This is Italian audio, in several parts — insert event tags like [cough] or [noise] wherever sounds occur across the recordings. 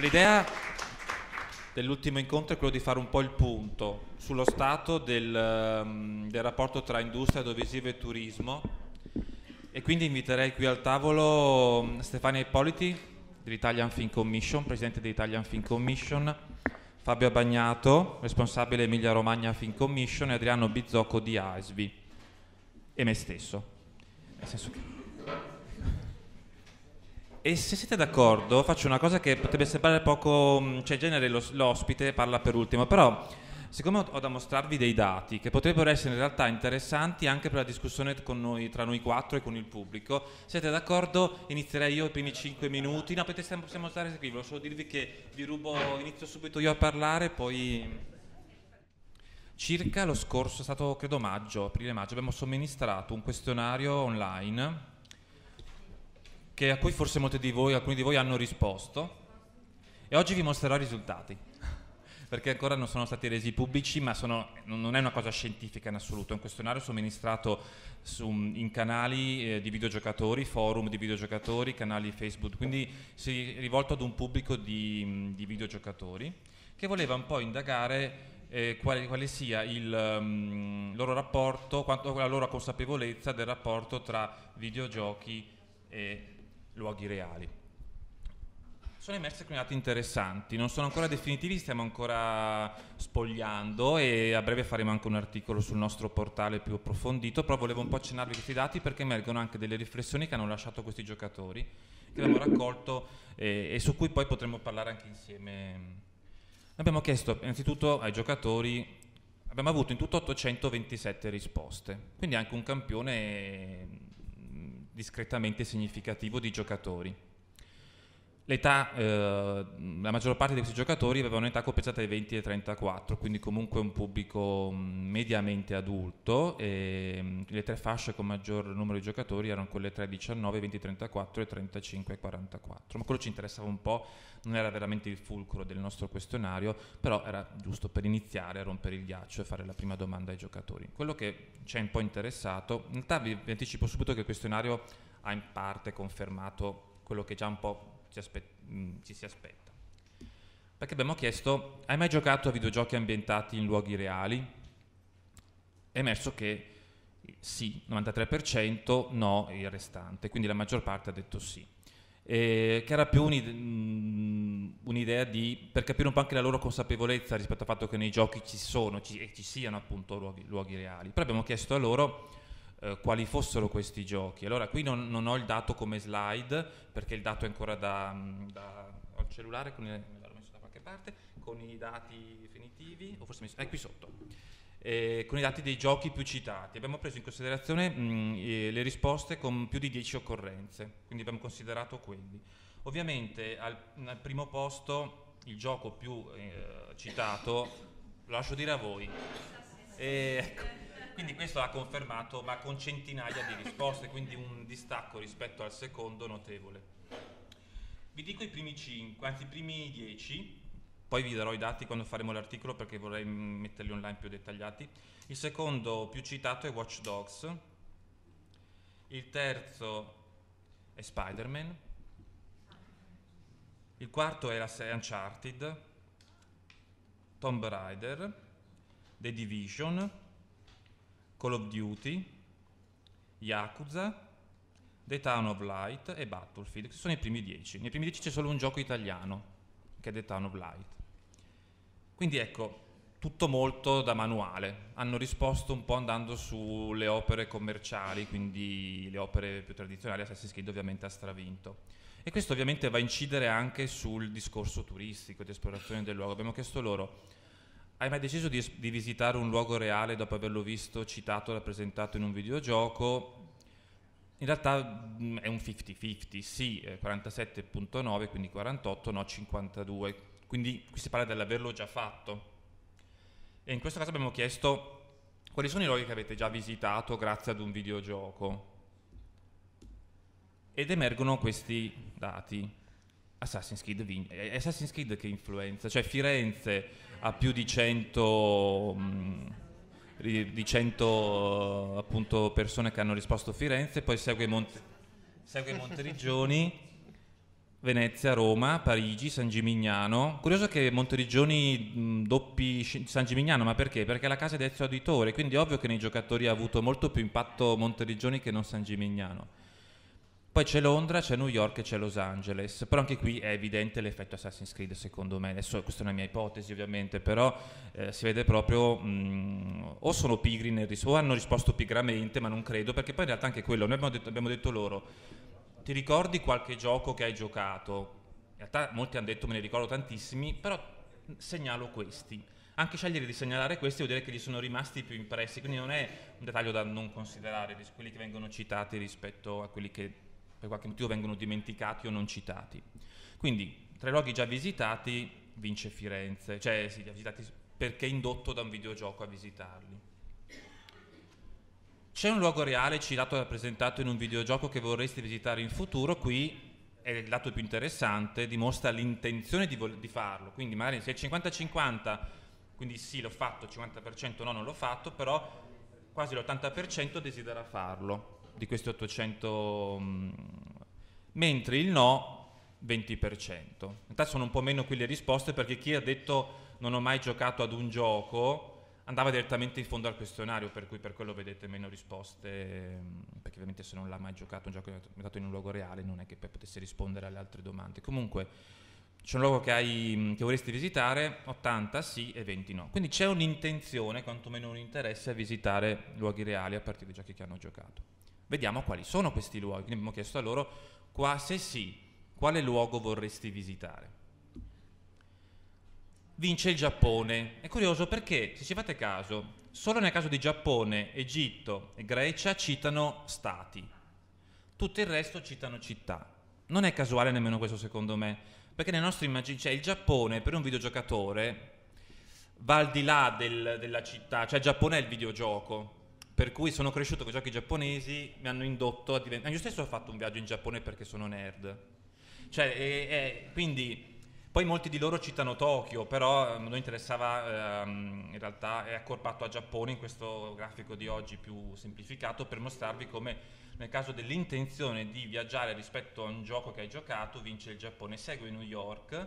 L'idea dell'ultimo incontro è quello di fare un po' il punto sullo stato del, ehm, del rapporto tra industria, audiovisivo e turismo e quindi inviterei qui al tavolo mm, Stefania Ippoliti dell'Italian Film Commission, presidente dell'Italian Film Commission, Fabio Bagnato, responsabile Emilia Romagna Film Commission e Adriano Bizzocco di ASVI e me stesso. Nel senso che e se siete d'accordo, faccio una cosa che potrebbe sembrare poco. Mm, cioè, in genere l'ospite parla per ultimo, però. Siccome ho da mostrarvi dei dati che potrebbero essere in realtà interessanti anche per la discussione noi, tra noi quattro e con il pubblico, siete d'accordo? Inizierei io i primi cinque minuti. No, potete, possiamo stare qui, volevo solo dirvi che vi rubo, inizio subito io a parlare, poi... Circa lo scorso, è stato credo maggio, aprile-maggio, abbiamo somministrato un questionario online che, a cui forse molti di voi, alcuni di voi hanno risposto e oggi vi mostrerò i risultati [laughs] perché ancora non sono stati resi pubblici, ma sono, non è una cosa scientifica in assoluto. È un questionario somministrato su, in canali eh, di videogiocatori, forum di videogiocatori, canali Facebook, quindi si è rivolto ad un pubblico di, di videogiocatori che voleva un po' indagare eh, quale, quale, sia il um, loro rapporto, quanto la loro consapevolezza del rapporto tra videogiochi e luoghi reali. Sono emersi alcuni dati interessanti, non sono ancora definitivi, stiamo ancora spogliando e a breve faremo anche un articolo sul nostro portale più approfondito, però volevo un po' accennarvi questi dati perché emergono anche delle riflessioni che hanno lasciato questi giocatori, che abbiamo raccolto eh, e su cui poi potremo parlare anche insieme. Abbiamo chiesto innanzitutto ai giocatori, abbiamo avuto in tutto 827 risposte, quindi anche un campione discretamente significativo di giocatori. L'età, eh, la maggior parte di questi giocatori avevano un'età compresa tra i 20 e i 34, quindi comunque un pubblico mm, mediamente adulto e mm, le tre fasce con maggior numero di giocatori erano quelle tra i 19, 20, 34 e 35 e 44, ma quello ci interessava un po', non era veramente il fulcro del nostro questionario, però era giusto per iniziare a rompere il ghiaccio e fare la prima domanda ai giocatori. Quello che ci è un po' interessato, in realtà vi anticipo subito che il questionario ha in parte confermato quello che già un po' ci, aspe- mh, mm, ci si aspetta. Perché abbiamo chiesto, hai mai giocato a videogiochi ambientati in luoghi reali? È emerso che sì, 93%, no, il restante, quindi la maggior parte ha detto sì. Eh, che era più un'idea, mh, mm, un'idea di, per capire un po' anche la loro consapevolezza rispetto al fatto che nei giochi ci sono ci, e ci siano appunto luoghi, luoghi reali. Però abbiamo chiesto a loro eh, quali fossero questi giochi. Allora qui non, non, ho il dato come slide perché il dato è ancora da... Mm, da ho il cellulare con, il, parte, con i dati definitivi, o forse mi, è eh, qui sotto. Eh, con i dati dei giochi più citati. Abbiamo preso in considerazione mh, mm, le risposte con più di 10 occorrenze, quindi abbiamo considerato quelli. Ovviamente al, al primo posto il gioco più eh, citato, lo lascio dire a voi. E, eh, ecco. Quindi questo l'ha confermato ma con centinaia di risposte, quindi un distacco rispetto al secondo notevole. Vi dico i primi 5, anzi i primi 10, poi vi darò i dati quando faremo l'articolo perché vorrei mm, metterli online più dettagliati. Il secondo più citato è Watch Dogs, il terzo è Spider-Man, il quarto è la serie Uncharted, Tomb Raider, The Division, Call of Duty, Yakuza, The Town of Light e Battlefield. Questi sono i primi 10. Nei primi 10 c'è solo un gioco italiano, che è The Town of Light. Quindi ecco, tutto molto da manuale. Hanno risposto un po' andando sulle opere commerciali, quindi le opere più tradizionali, Assassin's Creed ovviamente ha stravinto. E questo ovviamente va a incidere anche sul discorso turistico di esplorazione del luogo. Abbiamo chiesto loro hai mai deciso di, di, visitare un luogo reale dopo averlo visto, citato, rappresentato in un videogioco? In realtà mm, è un 50-50, sì, 47.9, quindi 48, no 52. Quindi qui si parla dell'averlo già fatto. E in questo caso abbiamo chiesto quali sono i luoghi che avete già visitato grazie ad un videogioco. Ed emergono questi dati. Assassin's Creed, eh, Assassin's Creed che influenza, cioè Firenze a più di 100, mm, di 100 eh, appunto, persone che hanno risposto Firenze, poi segue, Mont- segue Monteriggioni, [laughs] Venezia, Roma, Parigi, San Gimignano. Curioso che Monteriggioni mm, doppi San Gimignano, ma perché? Perché è la casa di Ezio Auditore, quindi ovvio che nei giocatori ha avuto molto più impatto Monteriggioni che non San Gimignano. Poi c'è Londra, c'è New York e c'è Los Angeles, però anche qui è evidente l'effetto Assassin's Creed secondo me, adesso questa è una mia ipotesi ovviamente, però eh, si vede proprio mh, mm, o sono pigri nel ris- o hanno risposto pigramente, ma non credo, perché poi in realtà anche quello, noi abbiamo detto, abbiamo detto loro, ti ricordi qualche gioco che hai giocato? In realtà molti hanno detto me ne ricordo tantissimi, però mm, segnalo questi anche scegliere di segnalare questi vuol dire che gli sono rimasti più impressi, quindi non è un dettaglio da non considerare, quelli che vengono citati rispetto a quelli che per qualche motivo vengono dimenticati o non citati. Quindi, tra i luoghi già visitati, vince Firenze, cioè sì, visitati perché indotto da un videogioco a visitarli. C'è un luogo reale citato e rappresentato in un videogioco che vorresti visitare in futuro, qui è il lato più interessante, dimostra l'intenzione di, vol- di farlo, quindi magari se è 50-50, quindi sì l'ho fatto, 50% no non l'ho fatto, però quasi l'80% desidera farlo di questi 800, mm, mentre il no 20%. In realtà sono un po' meno qui le risposte perché chi ha detto non ho mai giocato ad un gioco andava direttamente in fondo al questionario, per cui per quello vedete meno risposte, mm, perché ovviamente se non l'ha mai giocato un gioco è andato in un luogo reale non è che poi potesse rispondere alle altre domande. Comunque c'è un luogo che, hai, mm, che vorresti visitare, 80 sì e 20 no. Quindi c'è un'intenzione, quantomeno un interesse a visitare luoghi reali a partire da giochi che hanno giocato vediamo quali sono questi luoghi. Quindi abbiamo chiesto a loro, qua se sì, quale luogo vorresti visitare? Vince il Giappone. È curioso perché, se ci fate caso, solo nel caso di Giappone, Egitto e Grecia citano stati, tutto il resto citano città. Non è casuale nemmeno questo secondo me, perché nel nostro immaginario, cioè il Giappone per un videogiocatore va al di là del, della città, cioè il Giappone è il videogioco, per cui sono cresciuto con i giochi giapponesi, mi hanno indotto a diventare... Io stesso ho fatto un viaggio in Giappone perché sono nerd. Cioè, e, e, quindi... Poi molti di loro citano Tokyo, però a ehm, noi interessava, ehm, in realtà è accorpato a Giappone in questo grafico di oggi più semplificato per mostrarvi come nel caso dell'intenzione di viaggiare rispetto a un gioco che hai giocato vince il Giappone, segue New York,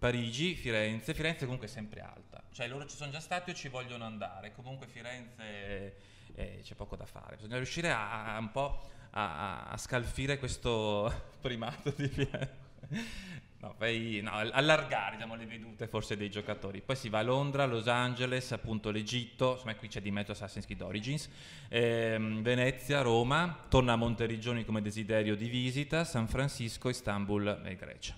Parigi, Firenze, Firenze comunque è sempre alta, cioè loro ci sono già stati o ci vogliono andare, comunque Firenze eh, c'è poco da fare. Bisogna riuscire a, a un po' a, a, scalfire questo [laughs] primato di Piero. No, poi, no, allargare diciamo, le vedute forse dei giocatori. Poi si va a Londra, Los Angeles, appunto l'Egitto, insomma qui c'è di mezzo Assassin's Creed Origins, ehm, Venezia, Roma, torna a Monteriggioni come desiderio di visita, San Francisco, Istanbul e Grecia.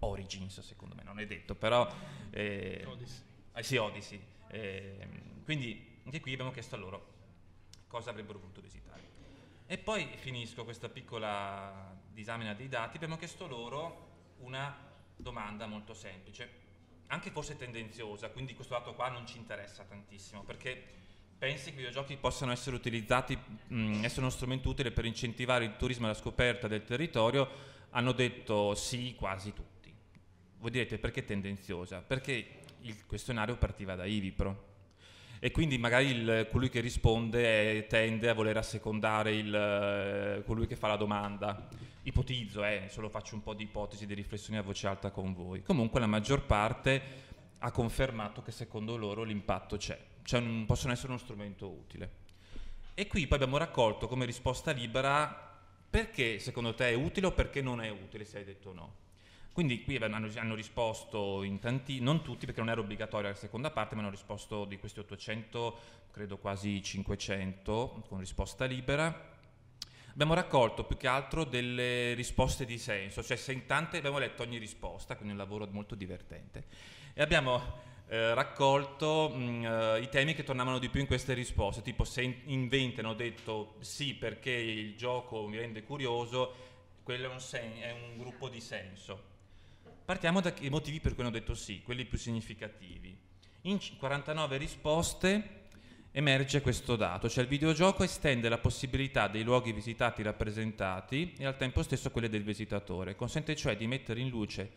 Origins secondo me, non è detto, però... Eh, Odyssey. Eh, sì, Odyssey. Eh, quindi anche qui abbiamo chiesto a loro cosa avrebbero voluto visitare. E poi finisco questa piccola disamina dei dati, abbiamo chiesto loro una domanda molto semplice, anche forse tendenziosa, quindi questo dato qua non ci interessa tantissimo, perché pensi che i videogiochi possano essere utilizzati, mh, mm, essere uno strumento utile per incentivare il turismo e la scoperta del territorio? Hanno detto sì quasi tutti. Voi direte perché tendenziosa? Perché il questionario partiva da Ivipro, e quindi magari il, colui che risponde è, eh, tende a voler assecondare il, eh, colui che fa la domanda. Ipotizzo, eh, solo faccio un po' di ipotesi, di riflessioni a voce alta con voi. Comunque la maggior parte ha confermato che secondo loro l'impatto c'è, cioè un, possono essere uno strumento utile. E qui poi abbiamo raccolto come risposta libera perché secondo te è utile o perché non è utile se hai detto no. Quindi qui hanno, hanno risposto in tanti, non tutti perché non era obbligatoria la seconda parte, ma hanno risposto di questi 800, credo quasi 500 con risposta libera. Abbiamo raccolto più che altro delle risposte di senso, cioè se in tante abbiamo letto ogni risposta, quindi un lavoro molto divertente. E abbiamo eh, raccolto mh, mm, eh, i temi che tornavano di più in queste risposte, tipo se in, in 20 hanno detto sì perché il gioco mi rende curioso, quello è un, sen- è un gruppo di senso Partiamo dai motivi per cui hanno detto sì, quelli più significativi. In 49 risposte emerge questo dato, cioè il videogioco estende la possibilità dei luoghi visitati rappresentati e al tempo stesso quelle del visitatore, consente cioè di mettere in luce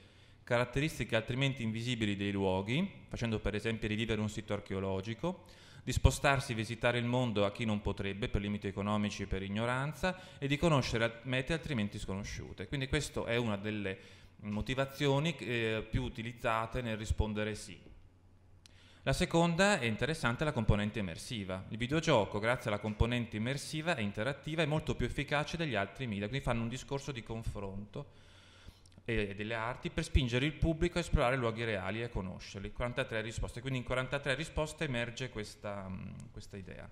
caratteristiche altrimenti invisibili dei luoghi, facendo per esempio rivivere un sito archeologico, di spostarsi e visitare il mondo a chi non potrebbe per limiti economici e per ignoranza e di conoscere mete altrimenti sconosciute. Quindi questa è una delle motivazioni eh, più utilizzate nel rispondere sì. La seconda è interessante la componente immersiva. Il videogioco, grazie alla componente immersiva e interattiva, è molto più efficace degli altri media, quindi fanno un discorso di confronto e eh, delle arti per spingere il pubblico a esplorare luoghi reali e a conoscerli. 43 risposte, quindi in 43 risposte emerge questa, mm, questa idea.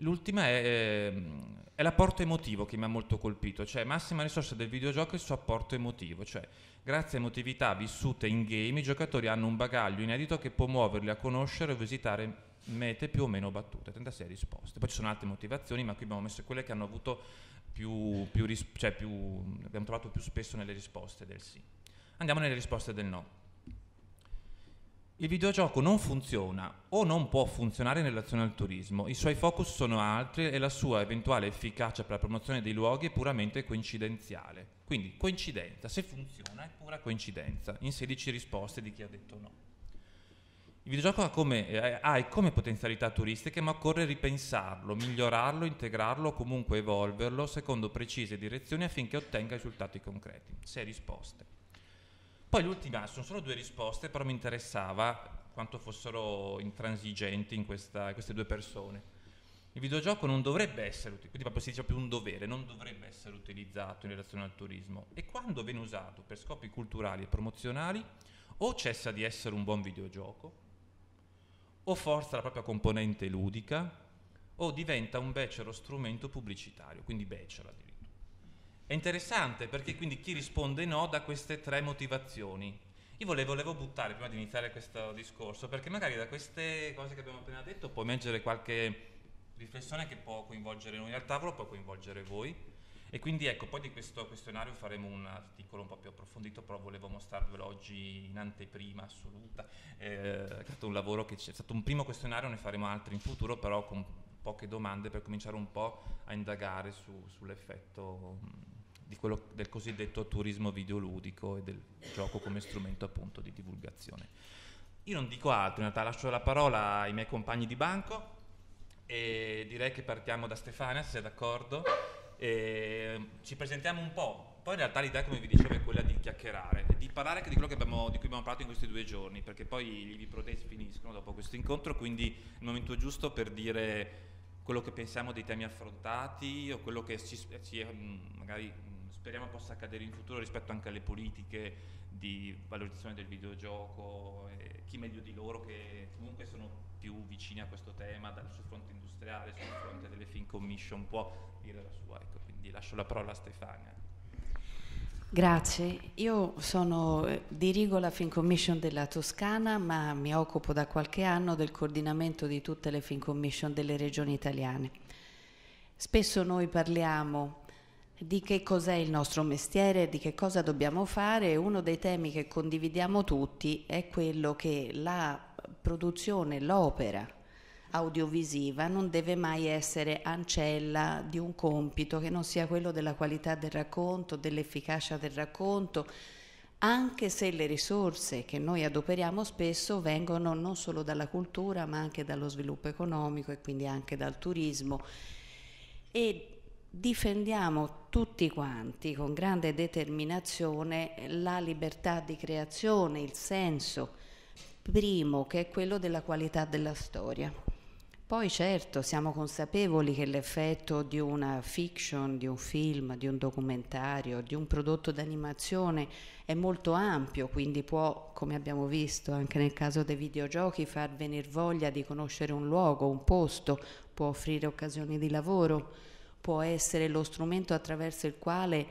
L'ultima è, ehm, è l'apporto emotivo che mi ha molto colpito, cioè massima risorsa del videogioco è il suo apporto emotivo, cioè grazie a emotività vissute in game i giocatori hanno un bagaglio inedito che può muoverli a conoscere o visitare mete più o meno battute, 36 risposte. Poi ci sono altre motivazioni, ma qui abbiamo messo quelle che hanno avuto più, più, ris- cioè più abbiamo trovato più spesso nelle risposte del sì. Andiamo nelle risposte del no. Il videogioco non funziona o non può funzionare in relazione al turismo, i suoi focus sono altri e la sua eventuale efficacia per la promozione dei luoghi è puramente coincidenziale. Quindi coincidenza, se funziona è pura coincidenza, in 16 risposte di chi ha detto no. Il videogioco ha come, eh, ha come potenzialità turistiche, ma occorre ripensarlo, migliorarlo, integrarlo o comunque evolverlo secondo precise direzioni affinché ottenga risultati concreti. 6 risposte. Poi l'ultima, sono solo due risposte, però mi interessava quanto fossero intransigenti in questa, queste due persone. Il videogioco non dovrebbe essere, quindi proprio si dice più un dovere, non dovrebbe essere utilizzato in relazione al turismo. E quando viene usato per scopi culturali e promozionali, o cessa di essere un buon videogioco, o forza la propria componente ludica, o diventa un becero strumento pubblicitario, quindi becero addirittura. È interessante perché quindi chi risponde no da queste tre motivazioni. Io volevo, volevo, buttare prima di iniziare questo discorso, perché magari da queste cose che abbiamo appena detto può emergere qualche riflessione che può coinvolgere noi al tavolo, può coinvolgere voi. E quindi ecco, poi di questo questionario faremo un articolo un po' più approfondito, però volevo mostrarvelo oggi in anteprima assoluta. Eh, è stato un lavoro che c'è stato un primo questionario, ne faremo altri in futuro, però con poche domande per cominciare un po' a indagare su, sull'effetto mm, quello, del cosiddetto turismo videoludico e del gioco come strumento appunto di divulgazione. Io non dico altro, in realtà lascio la parola ai miei compagni di banco e direi che partiamo da Stefania, se sei d'accordo, e ci presentiamo un po'. Poi in realtà l'idea, come vi dicevo, è quella di chiacchierare, di parlare anche di quello abbiamo, di cui abbiamo parlato in questi due giorni, perché poi i Libri finiscono dopo questo incontro, quindi il momento giusto per dire quello che pensiamo dei temi affrontati o quello che ci, ci magari speriamo possa accadere in futuro rispetto anche alle politiche di valorizzazione del videogioco, eh, chi meglio di loro che comunque sono più vicini a questo tema dal, sul fronte industriale, sul fronte delle Fin Commission può dire la sua, ecco, quindi lascio la parola a Stefania. Grazie, io sono, eh, dirigo la Fin Commission della Toscana ma mi occupo da qualche anno del coordinamento di tutte le Fin Commission delle regioni italiane. Spesso noi parliamo di che cos'è il nostro mestiere, di che cosa dobbiamo fare. Uno dei temi che condividiamo tutti è quello che la produzione, l'opera audiovisiva non deve mai essere ancella di un compito che non sia quello della qualità del racconto, dell'efficacia del racconto, anche se le risorse che noi adoperiamo spesso vengono non solo dalla cultura ma anche dallo sviluppo economico e quindi anche dal turismo. E difendiamo tutti quanti con grande determinazione la libertà di creazione, il senso primo che è quello della qualità della storia. Poi certo siamo consapevoli che l'effetto di una fiction, di un film, di un documentario, di un prodotto d'animazione è molto ampio, quindi può, come abbiamo visto anche nel caso dei videogiochi, far venir voglia di conoscere un luogo, un posto, può offrire occasioni di lavoro può essere lo strumento attraverso il quale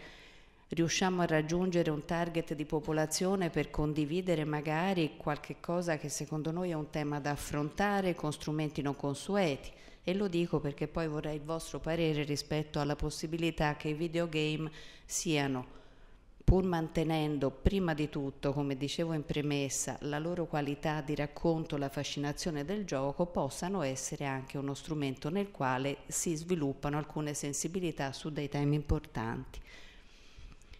riusciamo a raggiungere un target di popolazione per condividere magari qualche cosa che secondo noi è un tema da affrontare con strumenti non consueti. E lo dico perché poi vorrei il vostro parere rispetto alla possibilità che i videogame siano pur mantenendo prima di tutto, come dicevo in premessa, la loro qualità di racconto, la fascinazione del gioco, possano essere anche uno strumento nel quale si sviluppano alcune sensibilità su dei temi importanti.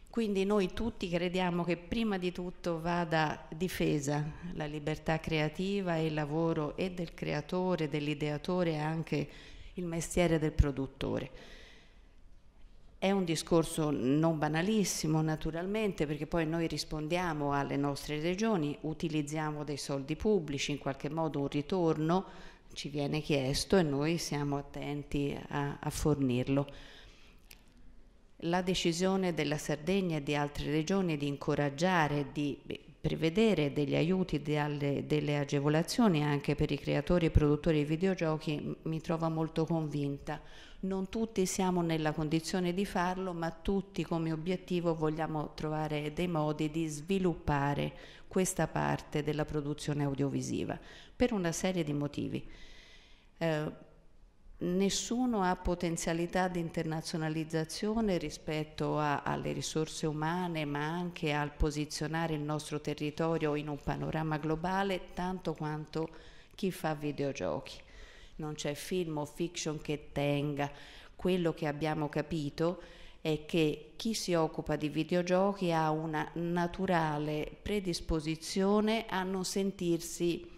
Quindi noi tutti crediamo che prima di tutto vada difesa la libertà creativa e il lavoro e del creatore, dell'ideatore e anche il mestiere del produttore è un discorso non banalissimo naturalmente perché poi noi rispondiamo alle nostre regioni, utilizziamo dei soldi pubblici, in qualche modo un ritorno ci viene chiesto e noi siamo attenti a, a fornirlo. La decisione della Sardegna e di altre regioni di incoraggiare, di prevedere degli aiuti, delle, delle agevolazioni anche per i creatori e produttori di videogiochi mi trova molto convinta non tutti siamo nella condizione di farlo, ma tutti come obiettivo vogliamo trovare dei modi di sviluppare questa parte della produzione audiovisiva per una serie di motivi. Eh, nessuno ha potenzialità di internazionalizzazione rispetto a, alle risorse umane, ma anche al posizionare il nostro territorio in un panorama globale, tanto quanto chi fa videogiochi non c'è film o fiction che tenga. Quello che abbiamo capito è che chi si occupa di videogiochi ha una naturale predisposizione a non sentirsi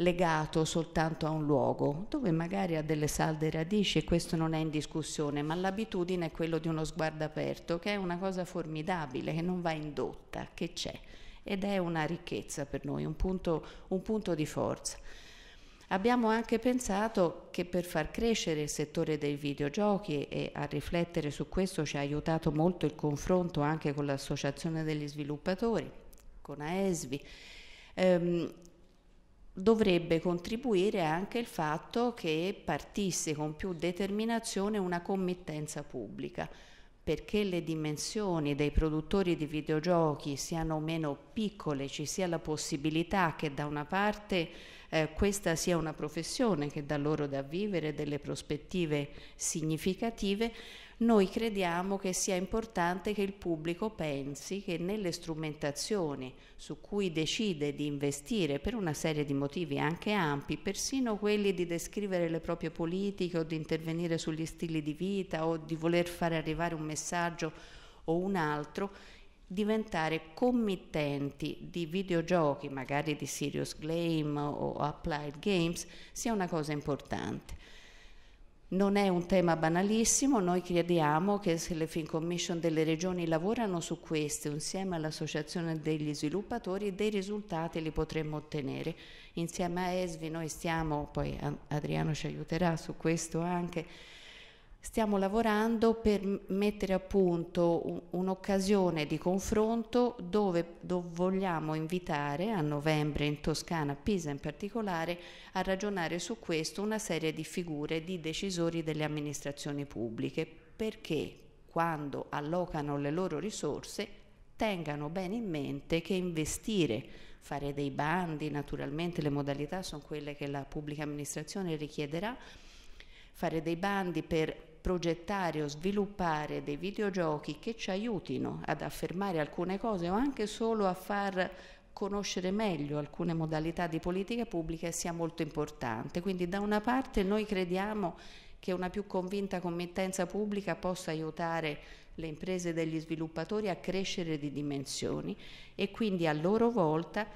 legato soltanto a un luogo, dove magari ha delle salde radici e questo non è in discussione, ma l'abitudine è quello di uno sguardo aperto, che è una cosa formidabile, che non va indotta, che c'è ed è una ricchezza per noi, un punto, un punto di forza. Abbiamo anche pensato che per far crescere il settore dei videogiochi e a riflettere su questo ci ha aiutato molto il confronto anche con l'Associazione degli sviluppatori, con AESVI, ehm, dovrebbe contribuire anche il fatto che partisse con più determinazione una committenza pubblica perché le dimensioni dei produttori di videogiochi siano meno piccole, ci sia la possibilità che da una parte eh, questa sia una professione che dà loro da vivere delle prospettive significative, noi crediamo che sia importante che il pubblico pensi che nelle strumentazioni su cui decide di investire per una serie di motivi anche ampi, persino quelli di descrivere le proprie politiche o di intervenire sugli stili di vita o di voler fare arrivare un messaggio o un altro, diventare committenti di videogiochi, magari di Serious Game o Applied Games, sia una cosa importante. Non è un tema banalissimo, noi crediamo che se le Fin Commission delle regioni lavorano su queste insieme all'Associazione degli sviluppatori dei risultati li potremmo ottenere. Insieme a ESVI noi stiamo, poi Adriano ci aiuterà su questo anche, stiamo lavorando per mettere a punto un'occasione di confronto dove, dove, vogliamo invitare a novembre in Toscana, a Pisa in particolare, a ragionare su questo una serie di figure di decisori delle amministrazioni pubbliche perché quando allocano le loro risorse tengano bene in mente che investire, fare dei bandi, naturalmente le modalità sono quelle che la pubblica amministrazione richiederà, fare dei bandi per progettare o sviluppare dei videogiochi che ci aiutino ad affermare alcune cose o anche solo a far conoscere meglio alcune modalità di politica pubblica sia molto importante. Quindi da una parte noi crediamo che una più convinta committenza pubblica possa aiutare le imprese degli sviluppatori a crescere di dimensioni e quindi a loro volta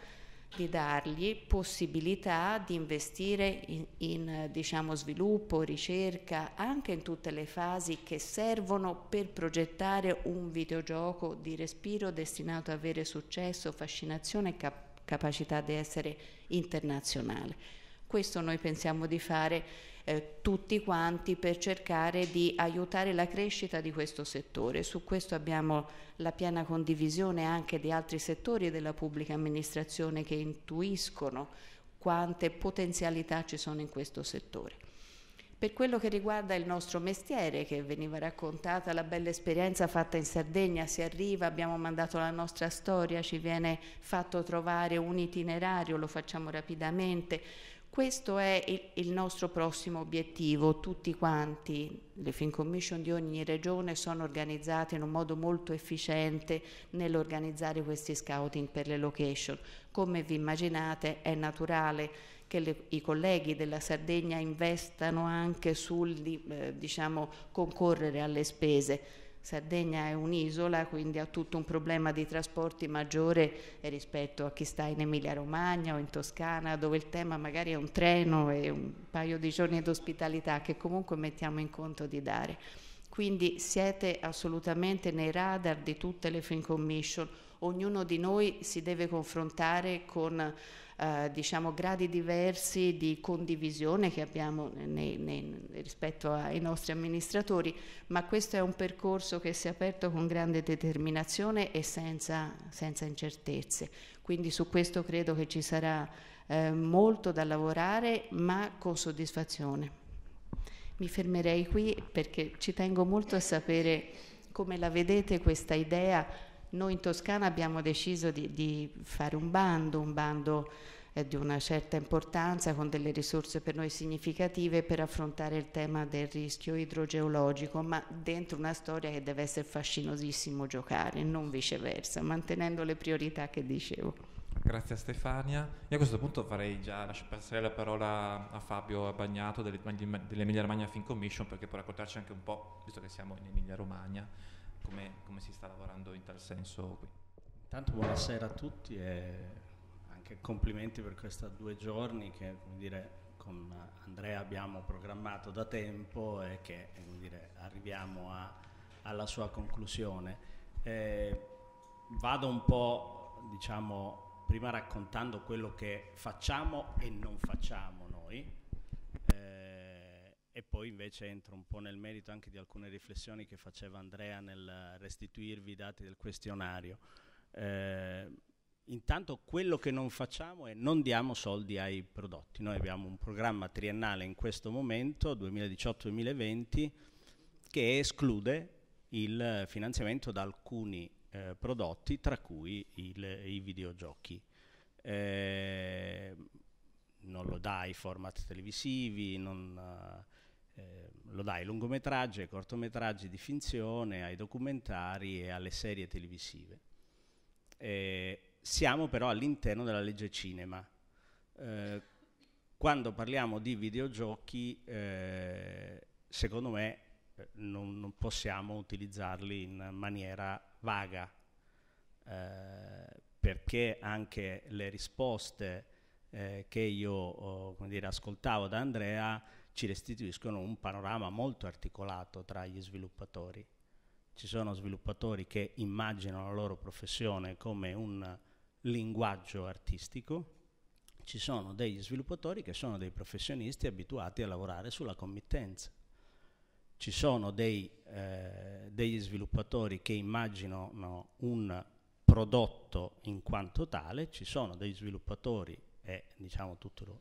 di dargli possibilità di investire in, in diciamo, sviluppo, ricerca, anche in tutte le fasi che servono per progettare un videogioco di respiro destinato ad avere successo, fascinazione e cap- capacità di essere internazionale. Questo noi pensiamo di fare eh, tutti quanti per cercare di aiutare la crescita di questo settore. Su questo abbiamo la piena condivisione anche di altri settori della pubblica amministrazione che intuiscono quante potenzialità ci sono in questo settore. Per quello che riguarda il nostro mestiere, che veniva raccontata la bella esperienza fatta in Sardegna, si arriva, abbiamo mandato la nostra storia, ci viene fatto trovare un itinerario, lo facciamo rapidamente questo è il, il nostro prossimo obiettivo, tutti quanti, le Fin Commission di ogni regione sono organizzate in un modo molto efficiente nell'organizzare questi scouting per le location. Come vi immaginate è naturale che le, i colleghi della Sardegna investano anche sul eh, diciamo, concorrere alle spese Sardegna è un'isola, quindi ha tutto un problema di trasporti maggiore rispetto a chi sta in Emilia-Romagna o in Toscana, dove il tema magari è un treno e un paio di giorni d'ospitalità che comunque mettiamo in conto di dare. Quindi siete assolutamente nei radar di tutte le Fin Commission. Ognuno di noi si deve confrontare con eh, diciamo, gradi diversi di condivisione che abbiamo nei, nei, rispetto ai nostri amministratori, ma questo è un percorso che si è aperto con grande determinazione e senza, senza incertezze. Quindi su questo credo che ci sarà eh, molto da lavorare, ma con soddisfazione. Mi fermerei qui perché ci tengo molto a sapere come la vedete questa idea noi in Toscana abbiamo deciso di, di fare un bando, un bando eh, di una certa importanza, con delle risorse per noi significative per affrontare il tema del rischio idrogeologico, ma dentro una storia che deve essere fascinosissimo giocare, non viceversa, mantenendo le priorità che dicevo. Grazie a Stefania. Io a questo punto farei già passare la parola a Fabio Bagnato dell'Emilia Romagna Fin Commission perché può raccontarci anche un po', visto che siamo in Emilia Romagna, come, come si sta lavorando in tal senso qui. Intanto buonasera a tutti e anche complimenti per questi due giorni che come dire, con Andrea abbiamo programmato da tempo e che dire, arriviamo a, alla sua conclusione. Eh, vado un po' diciamo prima raccontando quello che facciamo e non facciamo noi e poi invece entro un po' nel merito anche di alcune riflessioni che faceva Andrea nel restituirvi i dati del questionario. Eh, intanto quello che non facciamo è non diamo soldi ai prodotti. Noi abbiamo un programma triennale in questo momento, 2018-2020, che esclude il finanziamento da alcuni eh, prodotti, tra cui il, i videogiochi. Eh, non lo dà ai format televisivi, non, Ehm, lo dai ai lungometraggi, ai cortometraggi di finzione, ai documentari e alle serie televisive. Eh, siamo però all'interno della legge cinema. Eh, quando parliamo di videogiochi, ehm, secondo me eh, non, non, possiamo utilizzarli in maniera vaga, ehm, perché anche le risposte eh, che io oh, dire, ascoltavo da Andrea ci restituiscono un panorama molto articolato tra gli sviluppatori. Ci sono sviluppatori che immaginano la loro professione come un linguaggio artistico, ci sono degli sviluppatori che sono dei professionisti abituati a lavorare sulla committenza. Ci sono dei, eh, degli sviluppatori che immaginano un prodotto in quanto tale, ci sono degli sviluppatori e diciamo tutto lo,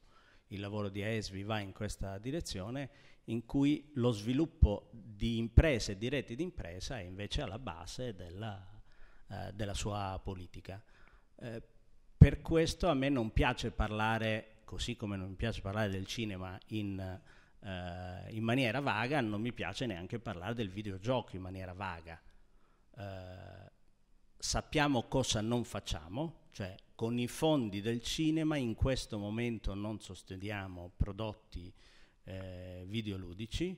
il lavoro di AESVI va in questa direzione, in cui lo sviluppo di imprese, di reti di impresa, è invece alla base della, eh, della sua politica. Eh, per questo a me non piace parlare, così come non mi piace parlare del cinema in, eh, in maniera vaga, non mi piace neanche parlare del videogioco in maniera vaga. Eh, sappiamo cosa non facciamo, cioè con i fondi del cinema in questo momento non sosteniamo prodotti eh, videoludici,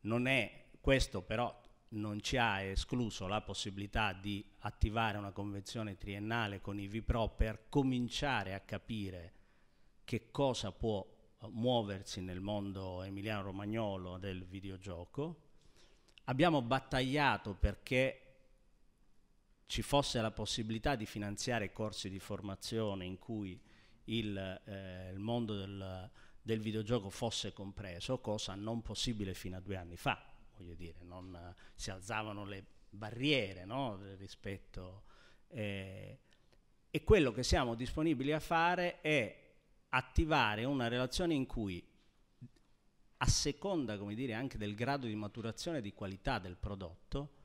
non è questo però non ci ha escluso la possibilità di attivare una convenzione triennale con i Vipro per cominciare a capire che cosa può eh, muoversi nel mondo emiliano-romagnolo del videogioco. Abbiamo battagliato perché ci fosse la possibilità di finanziare corsi di formazione in cui il, eh, il mondo del, del, videogioco fosse compreso, cosa non possibile fino a due anni fa, voglio dire, non, eh, si alzavano le barriere no, rispetto... Eh, e quello che siamo disponibili a fare è attivare una relazione in cui a seconda, come dire, anche del grado di maturazione e di qualità del prodotto,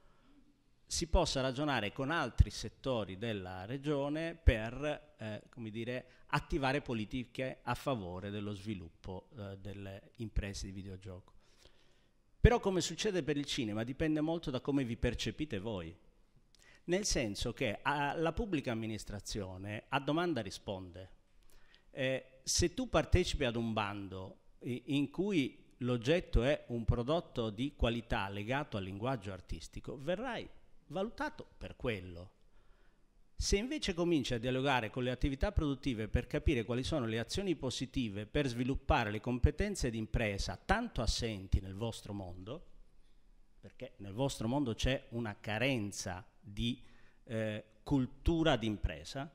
si possa ragionare con altri settori della regione per eh, dire, attivare politiche a favore dello sviluppo eh, delle imprese di videogioco. Però come succede per il cinema dipende molto da come vi percepite voi, nel senso che a, la pubblica amministrazione a domanda risponde. Eh, se tu partecipi ad un bando in cui l'oggetto è un prodotto di qualità legato al linguaggio artistico, verrai valutato per quello. Se invece comincia a dialogare con le attività produttive per capire quali sono le azioni positive per sviluppare le competenze d'impresa tanto assenti nel vostro mondo, perché nel vostro mondo c'è una carenza di eh, cultura d'impresa,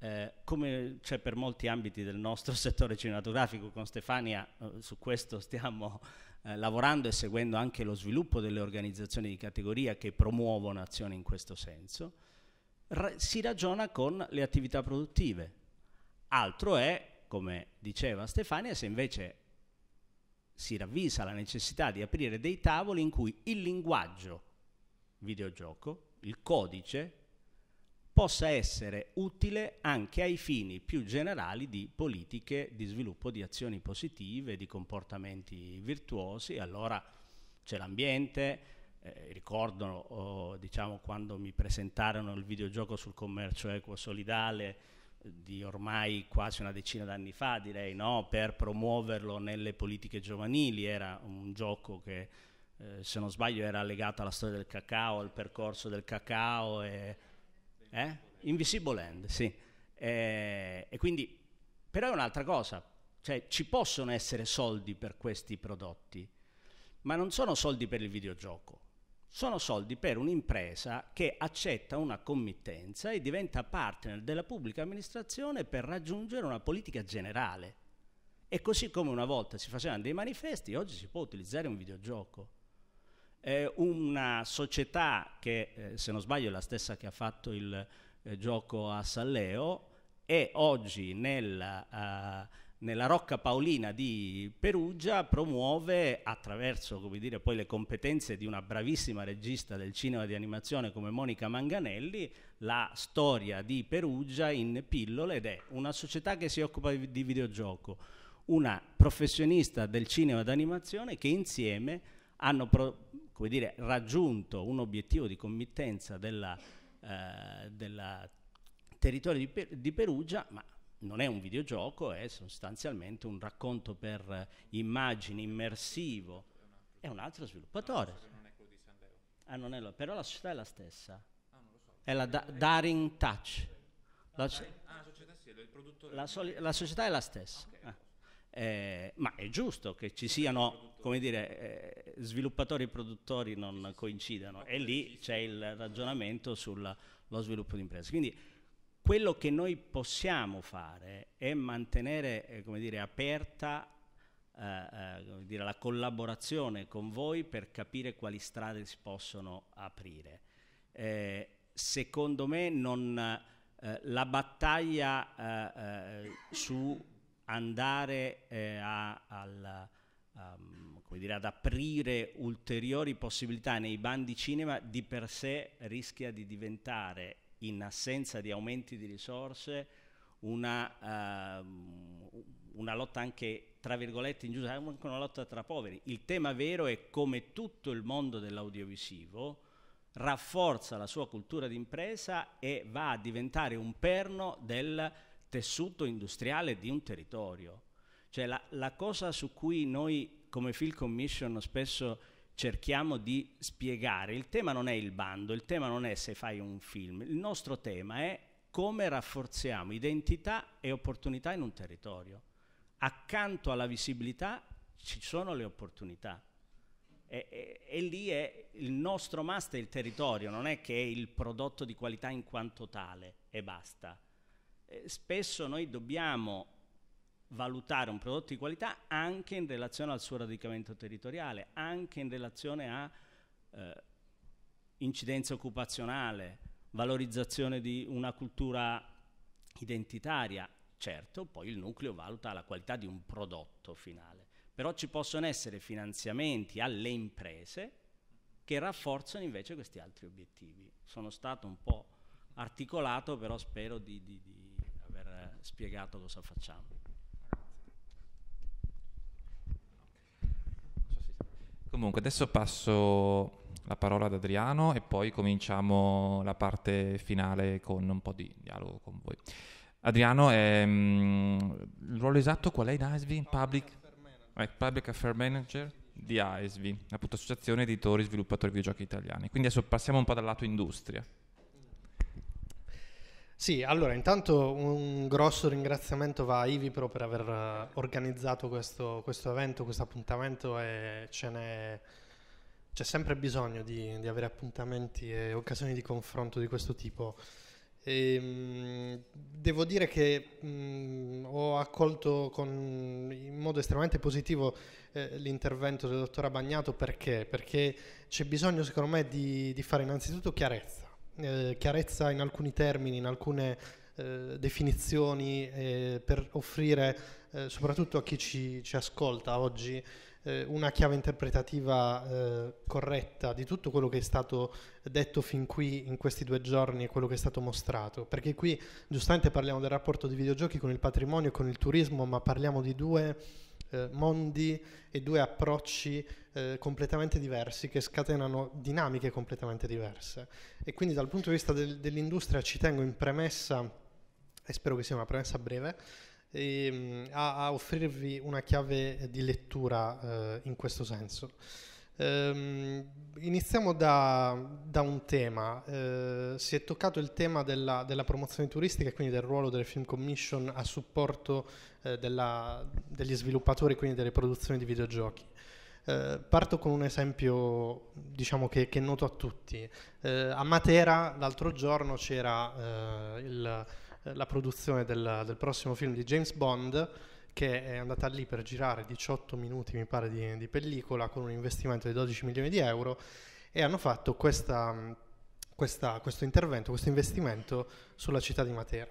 eh, come c'è per molti ambiti del nostro [laughs] settore cinematografico, con Stefania eh, su questo stiamo eh, lavorando e seguendo anche lo sviluppo delle organizzazioni di categoria che promuovono azioni in questo senso, ra- si ragiona con le attività produttive. Altro è, come diceva Stefania, se invece si ravvisa la necessità di aprire dei tavoli in cui il linguaggio videogioco, il codice possa essere utile anche ai fini più generali di politiche di sviluppo di azioni positive, di comportamenti virtuosi. Allora c'è l'ambiente, eh, ricordo oh, diciamo, quando mi presentarono il videogioco sul commercio equo solidale eh, di ormai quasi una decina d'anni fa, direi, no? per promuoverlo nelle politiche giovanili, era un gioco che eh, se non sbaglio era legato alla storia del cacao, al percorso del cacao e eh? Invisible Land, sì. Eh, e quindi, però è un'altra cosa, cioè ci possono essere soldi per questi prodotti, ma non sono soldi per il videogioco, sono soldi per un'impresa che accetta una committenza e diventa partner della pubblica amministrazione per raggiungere una politica generale. E così come una volta si facevano dei manifesti, oggi si può utilizzare un videogioco. È una società che, eh, se non sbaglio, è la stessa che ha fatto il eh, gioco a Salleo e oggi nella, uh, nella Rocca Paolina di Perugia promuove attraverso dire, le competenze di una bravissima regista del cinema di animazione come Monica Manganelli la storia di Perugia in pillole ed è una società che si occupa di videogioco, una professionista del cinema d'animazione che insieme hanno pro- come dire, raggiunto un obiettivo di committenza eh, del eh, territorio di, per di Perugia, ma non è un videogioco, è sostanzialmente un racconto per eh, immagini immersivo. È un altro sviluppatore. Ah, non è lo, però la società è la stessa. Ah, non lo so. È la da Daring Touch. La, ah, la società sì, è il produttore. La, la, società è la stessa. Okay, ah. eh, ma è giusto che ci siano come dire, eh, sviluppatori e produttori non coincidano e lì c'è il ragionamento sullo sviluppo di imprese. Quindi quello che noi possiamo fare è mantenere eh, come dire, aperta eh, eh, come dire, la collaborazione con voi per capire quali strade si possono aprire. secondo me non, la battaglia su andare a, al, um, come dire, ad aprire ulteriori possibilità nei bandi cinema di per sé rischia di diventare, in assenza di aumenti di risorse, una, uh, una lotta anche, tra virgolette, ingiusta, anche una lotta tra poveri. Il tema vero è come tutto il mondo dell'audiovisivo rafforza la sua cultura d'impresa e va a diventare un perno del tessuto industriale di un territorio. Cioè la, la cosa su cui noi come Field Commission spesso cerchiamo di spiegare, il tema non è il bando, il tema non è se fai un film, il nostro tema è come rafforziamo identità e opportunità in un territorio. Accanto alla visibilità ci sono le opportunità. E, e, e lì è il nostro must è il territorio, non è che è il prodotto di qualità in quanto tale e basta. E eh, spesso noi dobbiamo valutare un prodotto di qualità anche in relazione al suo radicamento territoriale, anche in relazione a eh, incidenza occupazionale, valorizzazione di una cultura identitaria. Certo, poi il nucleo valuta la qualità di un prodotto finale, però ci possono essere finanziamenti alle imprese che rafforzano invece questi altri obiettivi. Sono stato un po' articolato, però spero di, di, di aver spiegato cosa facciamo. Comunque adesso passo la parola ad Adriano e poi cominciamo la parte finale con un po' di dialogo con voi. Adriano, ehm, il ruolo esatto qual è in ISV? Public, Public Affair eh, Manager di ISV, appunto Associazione Editori e Sviluppatori di Videogiochi Italiani. Quindi adesso passiamo un po' dal lato industria. Sì, allora intanto un grosso ringraziamento va a Ivi per aver eh, organizzato questo, questo evento, questo appuntamento e c'è sempre bisogno di, di, avere appuntamenti e occasioni di confronto di questo tipo. E, ehm, devo dire che mh, mm, ho accolto con, in modo estremamente positivo eh, l'intervento del dottor Abagnato perché? perché c'è bisogno secondo me di, di fare innanzitutto chiarezza eh, chiarezza in alcuni termini, in alcune eh, definizioni, eh, per offrire eh, soprattutto a chi ci, ci ascolta oggi eh, una chiave interpretativa eh, corretta di tutto quello che è stato detto fin qui in questi due giorni e quello che è stato mostrato. Perché qui giustamente parliamo del rapporto di videogiochi con il patrimonio e con il turismo, ma parliamo di due eh, mondi e due approcci eh, completamente diversi che scatenano dinamiche completamente diverse. E quindi dal punto di vista del, dell'industria ci tengo in premessa, e spero che sia una premessa breve, e, ehm, a, a, offrirvi una chiave di lettura eh, in questo senso. Ehm, iniziamo da, da, un tema. Eh, si è toccato il tema della, della, promozione turistica e quindi del ruolo delle Film Commission a supporto eh, della, degli sviluppatori, quindi delle produzioni di videogiochi. Eh, parto con un esempio diciamo, che, che, è noto a tutti. Eh, a Matera l'altro giorno c'era eh, il, la produzione del, del prossimo film di James Bond che è andata lì per girare 18 minuti, mi pare, di, di pellicola con un investimento di 12 milioni di euro e hanno fatto questa, questa, questo intervento, questo investimento sulla città di Matera.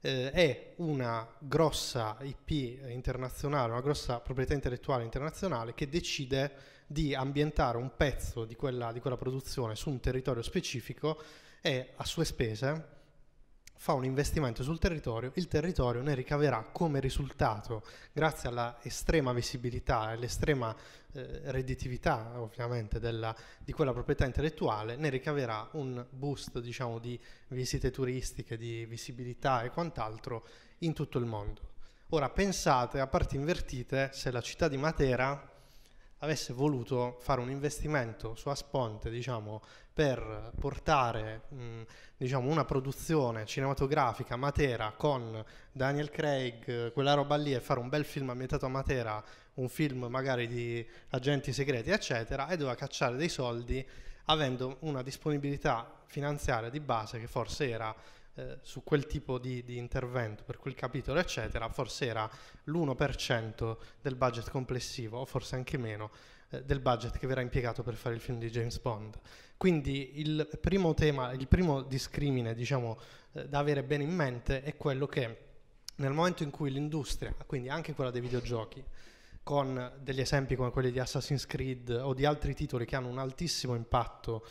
Eh, è una grossa IP internazionale, una grossa proprietà intellettuale internazionale che decide di ambientare un pezzo di quella, di quella produzione su un territorio specifico e a sue spese fa un investimento sul territorio, il territorio ne ricaverà come risultato, grazie alla estrema visibilità e all'estrema eh, redditività ovviamente della, di quella proprietà intellettuale, ne ricaverà un boost diciamo, di visite turistiche, di visibilità e quant'altro in tutto il mondo. Ora pensate a parti invertite se la città di Matera avesse voluto fare un investimento su Asponte diciamo, per portare mh, diciamo, una produzione cinematografica Matera con Daniel Craig, quella roba lì e fare un bel film ambientato a Matera, un film magari di agenti segreti eccetera e doveva cacciare dei soldi avendo una disponibilità finanziaria di base che forse era eh, su quel tipo di, di, intervento, per quel capitolo, eccetera, forse era l'1% del budget complessivo, o forse anche meno, eh, del budget che verrà impiegato per fare il film di James Bond. Quindi il primo tema, il primo discrimine, diciamo, eh, da avere bene in mente è quello che nel momento in cui l'industria, quindi anche quella dei videogiochi, con degli esempi come quelli di Assassin's Creed o di altri titoli che hanno un altissimo impatto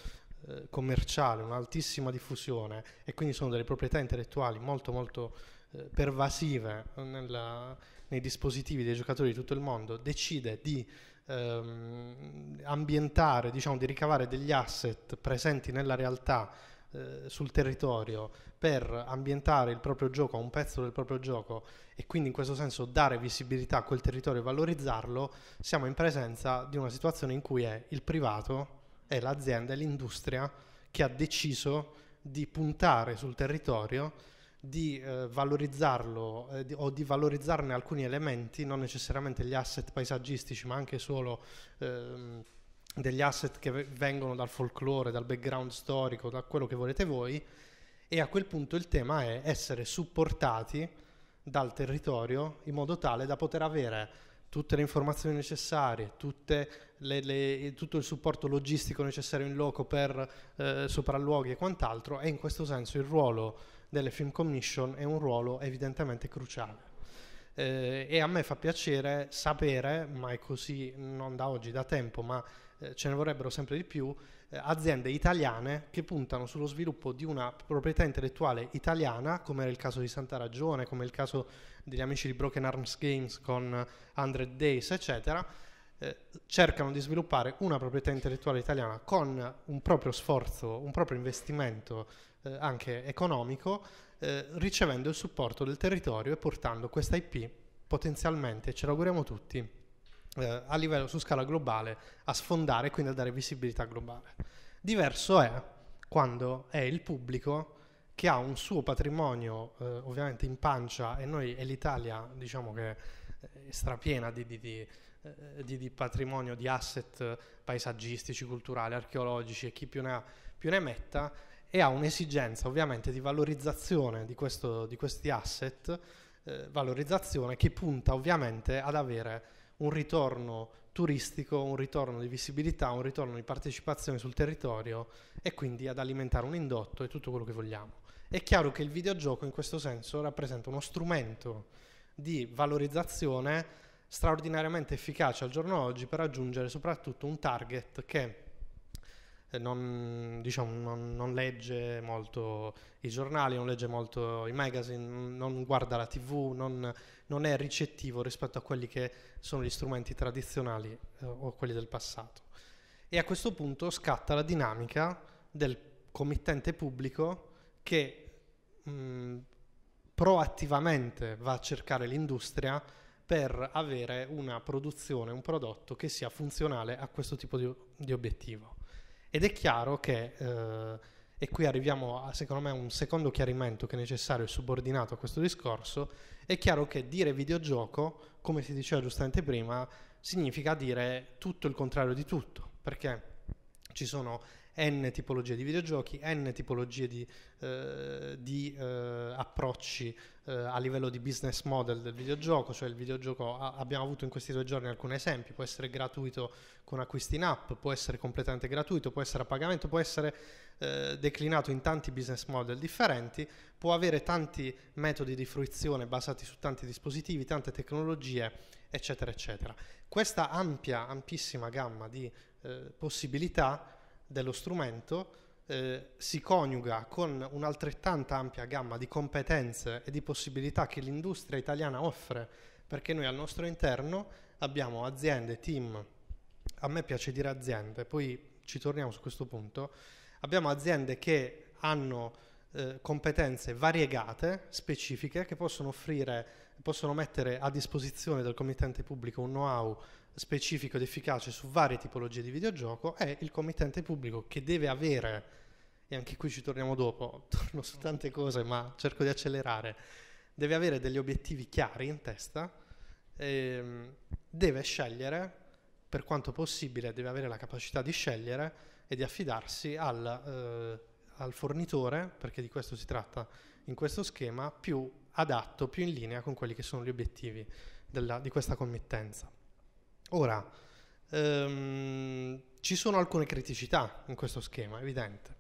eh, commerciale, un'altissima diffusione e quindi sono delle proprietà intellettuali molto molto eh, pervasive nella, nei dispositivi dei giocatori di tutto il mondo, decide di ehm, ambientare, diciamo di ricavare degli asset presenti nella realtà eh, sul territorio per ambientare il proprio gioco, un pezzo del proprio gioco e quindi in questo senso dare visibilità a quel territorio e valorizzarlo, siamo in presenza di una situazione in cui è il privato è l'azienda, è l'industria che ha deciso di puntare sul territorio, di eh, valorizzarlo eh, di, o di valorizzarne alcuni elementi, non necessariamente gli asset paesaggistici, ma anche solo ehm, degli asset che vengono dal folklore, dal background storico, da quello che volete voi, e a quel punto il tema è essere supportati dal territorio in modo tale da poter avere tutte le informazioni necessarie, le, le, tutto il supporto logistico necessario in loco per eh, sopralluoghi e quant'altro e in questo senso il ruolo delle film commission è un ruolo evidentemente cruciale. Eh, e a me fa piacere sapere, ma è così non da oggi, da tempo, ma eh, ce ne vorrebbero sempre di più, eh, aziende italiane che puntano sullo sviluppo di una proprietà intellettuale italiana, come era il caso di Santa Ragione, come il caso degli amici di Broken Arms Games con 100 Days, eccetera, eh, cercano di sviluppare una proprietà intellettuale italiana con un proprio sforzo, un proprio investimento eh, anche economico, eh, ricevendo il supporto del territorio e portando questa IP potenzialmente, ce l'auguriamo tutti, eh, a livello su scala globale a sfondare e quindi a dare visibilità globale. Diverso è quando è il pubblico che ha un suo patrimonio eh, ovviamente in pancia e noi e l'Italia diciamo che eh, è strapiena di, di, di eh, di, di, patrimonio, di asset paesaggistici, culturali, archeologici e chi più ne ha più ne metta e ha un'esigenza ovviamente di valorizzazione di, questo, di questi asset, eh, valorizzazione che punta ovviamente ad avere un ritorno turistico, un ritorno di visibilità, un ritorno di partecipazione sul territorio e quindi ad alimentare un indotto e tutto quello che vogliamo. È chiaro che il videogioco in questo senso rappresenta uno strumento di valorizzazione straordinariamente efficace al giorno d'oggi per raggiungere soprattutto un target che eh, non, diciamo, non, non, legge molto i giornali, non legge molto i magazine, non guarda la tv, non non è ricettivo rispetto a quelli che sono gli strumenti tradizionali eh, o quelli del passato. E a questo punto scatta la dinamica del committente pubblico che mh, mm, proattivamente va a cercare l'industria per avere una produzione, un prodotto che sia funzionale a questo tipo di, di obiettivo. Ed è chiaro che, eh, e qui arriviamo a, secondo me a un secondo chiarimento che è necessario e subordinato a questo discorso, è chiaro che dire videogioco, come si diceva giustamente prima, significa dire tutto il contrario di tutto, perché ci sono n tipologie di videogiochi, n tipologie di, eh, di eh, approcci eh, a livello di business model del videogioco, cioè il videogioco a, abbiamo avuto in questi due giorni alcuni esempi, può essere gratuito con acquisti in app, può essere completamente gratuito, può essere a pagamento, può essere eh, declinato in tanti business model differenti, può avere tanti metodi di fruizione basati su tanti dispositivi, tante tecnologie, eccetera, eccetera. Questa ampia, ampissima gamma di eh, possibilità dello strumento eh, si coniuga con un'altrettanta ampia gamma di competenze e di possibilità che l'industria italiana offre, perché noi al nostro interno abbiamo aziende, team, a me piace dire aziende, poi ci torniamo su questo punto, abbiamo aziende che hanno eh, competenze variegate, specifiche, che possono offrire, possono mettere a disposizione del committente pubblico un know-how specifico ed efficace su varie tipologie di videogioco è il committente pubblico che deve avere, e anche qui ci torniamo dopo, [laughs] torno su tante cose ma cerco di accelerare, deve avere degli obiettivi chiari in testa, ehm, deve scegliere per quanto possibile, deve avere la capacità di scegliere e di affidarsi al, eh, al fornitore, perché di questo si tratta in questo schema, più adatto, più in linea con quelli che sono gli obiettivi della, di questa committenza. Ora, ehm, ci sono alcune criticità in questo schema, evidente.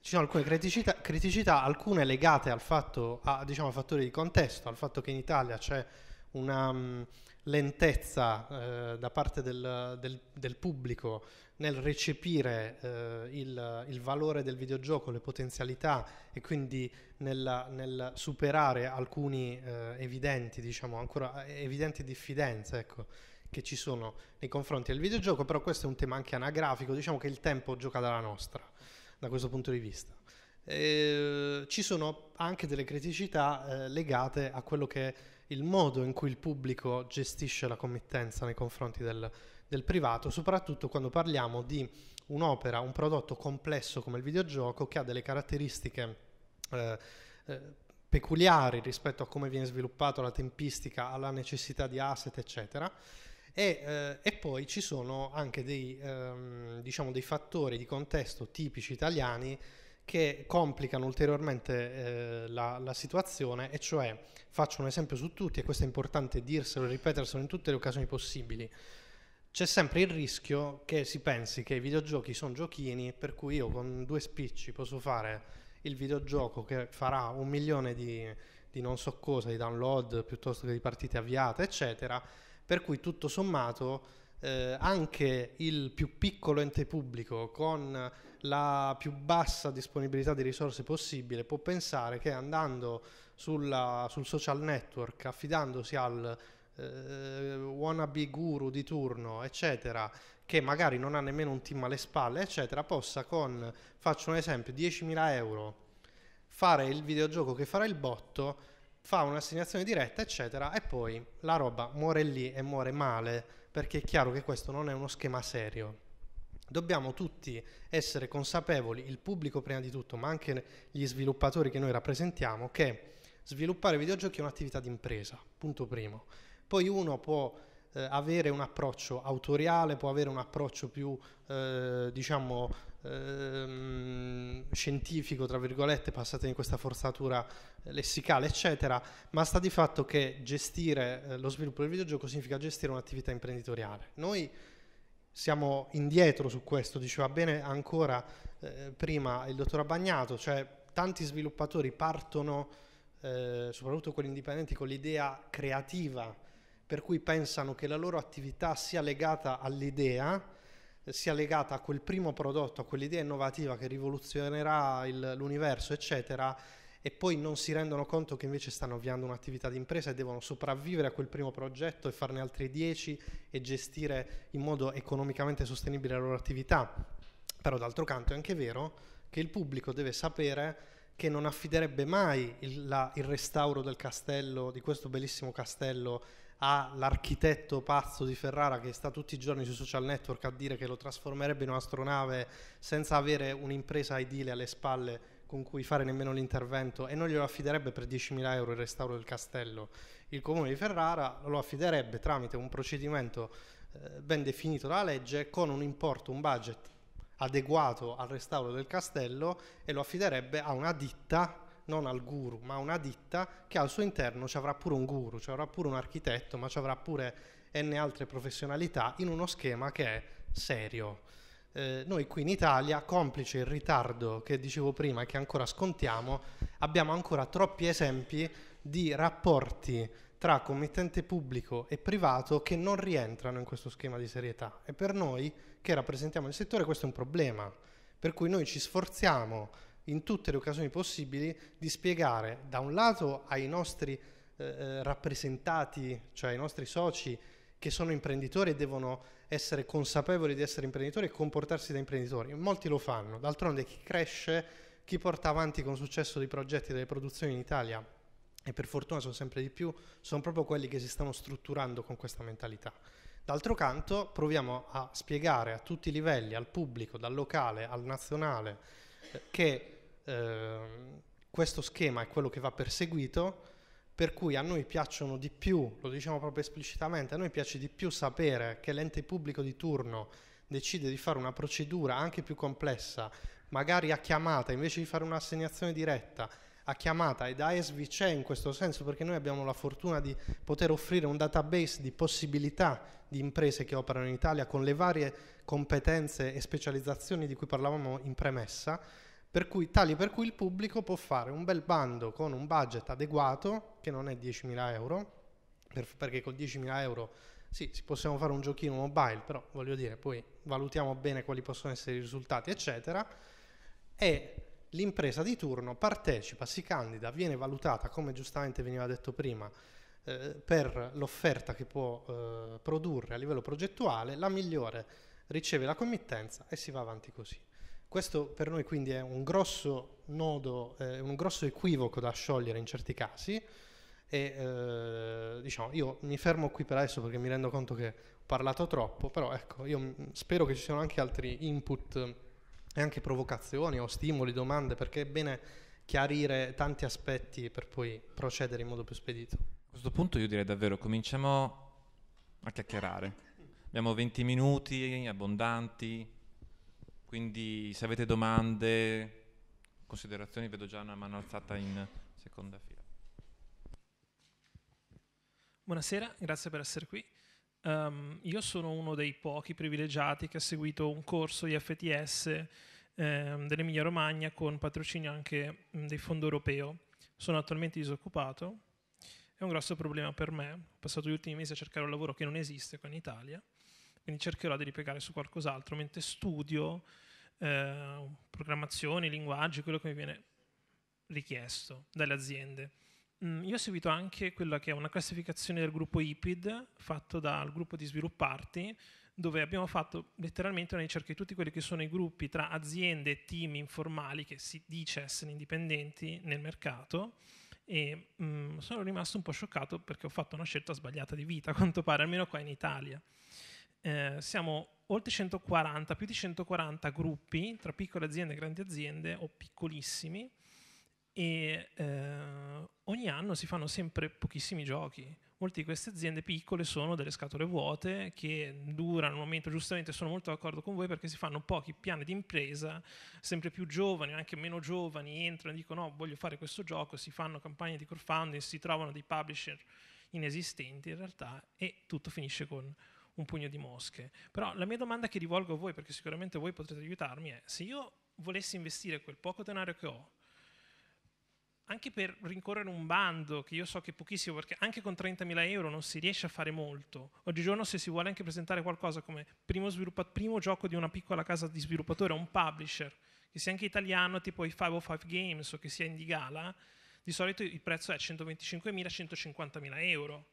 Ci sono alcune criticità, criticità alcune legate al fatto, a diciamo, fattori di contesto, al fatto che in Italia c'è una um, lentezza eh, da parte del, del, del, pubblico nel recepire eh, il, il, valore del videogioco, le potenzialità e quindi nel, nel superare alcuni eh, evidenti, diciamo, ancora eh, evidenti diffidenze, ecco che ci sono nei confronti del videogioco, però questo è un tema anche anagrafico, diciamo che il tempo gioca dalla nostra, da questo punto di vista. Eh, ci sono anche delle criticità eh, legate a quello che è il modo in cui il pubblico gestisce la committenza nei confronti del, del privato, soprattutto quando parliamo di un'opera, un prodotto complesso come il videogioco che ha delle caratteristiche eh, eh peculiari rispetto a come viene sviluppato la tempistica, alla necessità di asset, eccetera. E, eh, e, poi ci sono anche dei, ehm, diciamo dei, fattori di contesto tipici italiani che complicano ulteriormente eh, la, la, situazione, e cioè faccio un esempio su tutti, e questo è importante dirselo e ripeterselo in tutte le occasioni possibili. C'è sempre il rischio che si pensi che i videogiochi sono giochini, per cui io con due spicci posso fare il videogioco che farà un milione di, di non so cosa, di download piuttosto che di partite avviate, eccetera per cui tutto sommato eh, anche il più piccolo ente pubblico con la più bassa disponibilità di risorse possibile può pensare che andando sulla, sul social network, affidandosi al eh, wannabe guru di turno, eccetera, che magari non ha nemmeno un team alle spalle, eccetera, possa con, faccio un esempio, 10.000 euro fare il videogioco che farà il botto fa un'assegnazione diretta, eccetera, e poi la roba muore lì e muore male, perché è chiaro che questo non è uno schema serio. Dobbiamo tutti essere consapevoli, il pubblico prima di tutto, ma anche gli sviluppatori che noi rappresentiamo, che sviluppare videogiochi è un'attività d'impresa, punto primo. Poi uno può eh, avere un approccio autoriale, può avere un approccio più, eh, diciamo, Ehm, scientifico, tra virgolette, passate in questa forzatura eh, lessicale, eccetera, ma sta di fatto che gestire eh, lo sviluppo del videogioco significa gestire un'attività imprenditoriale. Noi siamo indietro su questo, diceva bene ancora eh, prima il dottor Abbagnato, cioè tanti sviluppatori partono, eh, soprattutto quelli indipendenti, con l'idea creativa, per cui pensano che la loro attività sia legata all'idea sia legata a quel primo prodotto, a quell'idea innovativa che rivoluzionerà il, l'universo, eccetera, e poi non si rendono conto che invece stanno avviando un'attività di impresa e devono sopravvivere a quel primo progetto e farne altri 10 e gestire in modo economicamente sostenibile la loro attività. Però d'altro canto è anche vero che il pubblico deve sapere che non affiderebbe mai il, la, il restauro del castello, di questo bellissimo castello, all'architetto pazzo di Ferrara che sta tutti i giorni sui social network a dire che lo trasformerebbe in un'astronave senza avere un'impresa idile alle spalle con cui fare nemmeno l'intervento e non glielo affiderebbe per 10.000 euro il restauro del castello. Il comune di Ferrara lo affiderebbe tramite un procedimento eh, ben definito dalla legge con un importo, un budget adeguato al restauro del castello e lo affiderebbe a una ditta non al guru, ma a una ditta che al suo interno ci avrà pure un guru, ci avrà pure un architetto, ma ci avrà pure n altre professionalità in uno schema che è serio. Eh, noi qui in Italia, complice il ritardo che dicevo prima e che ancora scontiamo, abbiamo ancora troppi esempi di rapporti tra committente pubblico e privato che non rientrano in questo schema di serietà. E per noi che rappresentiamo il settore questo è un problema, per cui noi ci sforziamo in tutte le occasioni possibili di spiegare da un lato ai nostri eh, eh, rappresentati, cioè ai nostri soci che sono imprenditori e devono essere consapevoli di essere imprenditori e comportarsi da imprenditori. Molti lo fanno, d'altronde chi cresce, chi porta avanti con successo dei progetti e delle produzioni in Italia, e per fortuna sono sempre di più, sono proprio quelli che si stanno strutturando con questa mentalità. D'altro canto proviamo a spiegare a tutti i livelli, al pubblico, dal locale al nazionale, che eh, questo schema è quello che va perseguito, per cui a noi piacciono di più, lo diciamo proprio esplicitamente, a noi piace di più sapere che l'ente pubblico di turno decide di fare una procedura anche più complessa, magari a chiamata invece di fare un'assegnazione diretta, a chiamata ed ASV c'è in questo senso perché noi abbiamo la fortuna di poter offrire un database di possibilità di imprese che operano in Italia con le varie competenze e specializzazioni di cui parlavamo in premessa, per cui, tali per cui il pubblico può fare un bel bando con un budget adeguato, che non è 10.000 euro, per, perché con 10.000 euro sì, possiamo fare un giochino mobile, però voglio dire, poi valutiamo bene quali possono essere i risultati, eccetera, e l'impresa di turno partecipa, si candida, viene valutata, come giustamente veniva detto prima, eh, per l'offerta che può eh, produrre a livello progettuale, la migliore riceve la committenza e si va avanti così. Questo per noi quindi è un grosso nodo, eh, un grosso equivoco da sciogliere in certi casi e eh, diciamo io mi fermo qui per adesso perché mi rendo conto che ho parlato troppo, però ecco io spero che ci siano anche altri input e anche provocazioni o stimoli, domande, perché è bene chiarire tanti aspetti per poi procedere in modo più spedito. A questo punto io direi davvero cominciamo a chiacchierare. Abbiamo 20 minuti abbondanti, quindi se avete domande, considerazioni, vedo già una mano alzata in seconda fila. Buonasera, grazie per essere qui. Um, io sono uno dei pochi privilegiati che ha seguito un corso di FTS ehm, dell'Emilia Romagna con patrocinio anche mh, del Fondo Europeo. Sono attualmente disoccupato, è un grosso problema per me. Ho passato gli ultimi mesi a cercare un lavoro che non esiste qua in Italia, quindi cercherò di ripiegare su qualcos'altro mentre studio eh, programmazioni, linguaggi, quello che mi viene richiesto dalle aziende. Mm, io ho seguito anche quella che è una classificazione del gruppo IPID fatto dal gruppo di svilupparti dove abbiamo fatto letteralmente una ricerca di tutti quelli che sono i gruppi tra aziende e team informali che si dice essere indipendenti nel mercato e mh, mm, sono rimasto un po' scioccato perché ho fatto una scelta sbagliata di vita, a quanto pare, almeno qua in Italia. Eh, siamo oltre 140, più di 140 gruppi tra piccole aziende e grandi aziende o piccolissimi e eh, ogni anno si fanno sempre pochissimi giochi. Molte di queste aziende piccole sono delle scatole vuote che durano un momento, giustamente sono molto d'accordo con voi perché si fanno pochi piani di impresa, sempre più giovani, anche meno giovani, entrano e dicono no, oh, voglio fare questo gioco, si fanno campagne di crowdfunding, si trovano dei publisher inesistenti in realtà e tutto finisce con un pugno di mosche. Però la mia domanda che rivolgo a voi, perché sicuramente voi potrete aiutarmi, è se io volessi investire quel poco denaro che ho, anche per rincorrere un bando, che io so che è pochissimo, perché anche con 30.000 euro non si riesce a fare molto. Oggigiorno se si vuole anche presentare qualcosa come primo, primo gioco di una piccola casa di sviluppatore, un publisher, che sia anche italiano, tipo i 505 Games o che sia in gala, di solito il prezzo è 125.000-150.000 euro.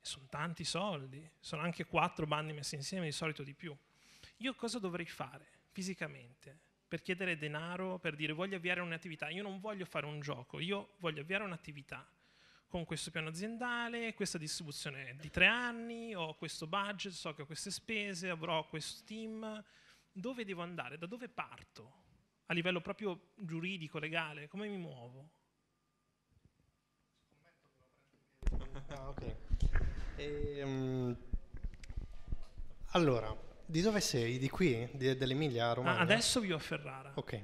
E sono tanti soldi, sono anche quattro bandi messi insieme, di solito di più. Io cosa dovrei fare fisicamente? per chiedere denaro, per dire voglio avviare un'attività, io non voglio fare un gioco, io voglio avviare un'attività con questo piano aziendale, questa distribuzione di tre anni, ho questo budget, so che ho queste spese, avrò questo team, dove devo andare, da dove parto a livello proprio giuridico, legale, come mi muovo? Ah, okay. e, um, allora, di dove sei? Di qui? Di, dell'Emilia ah, Romagna? Ah, adesso vivo a Ferrara. Ok. E,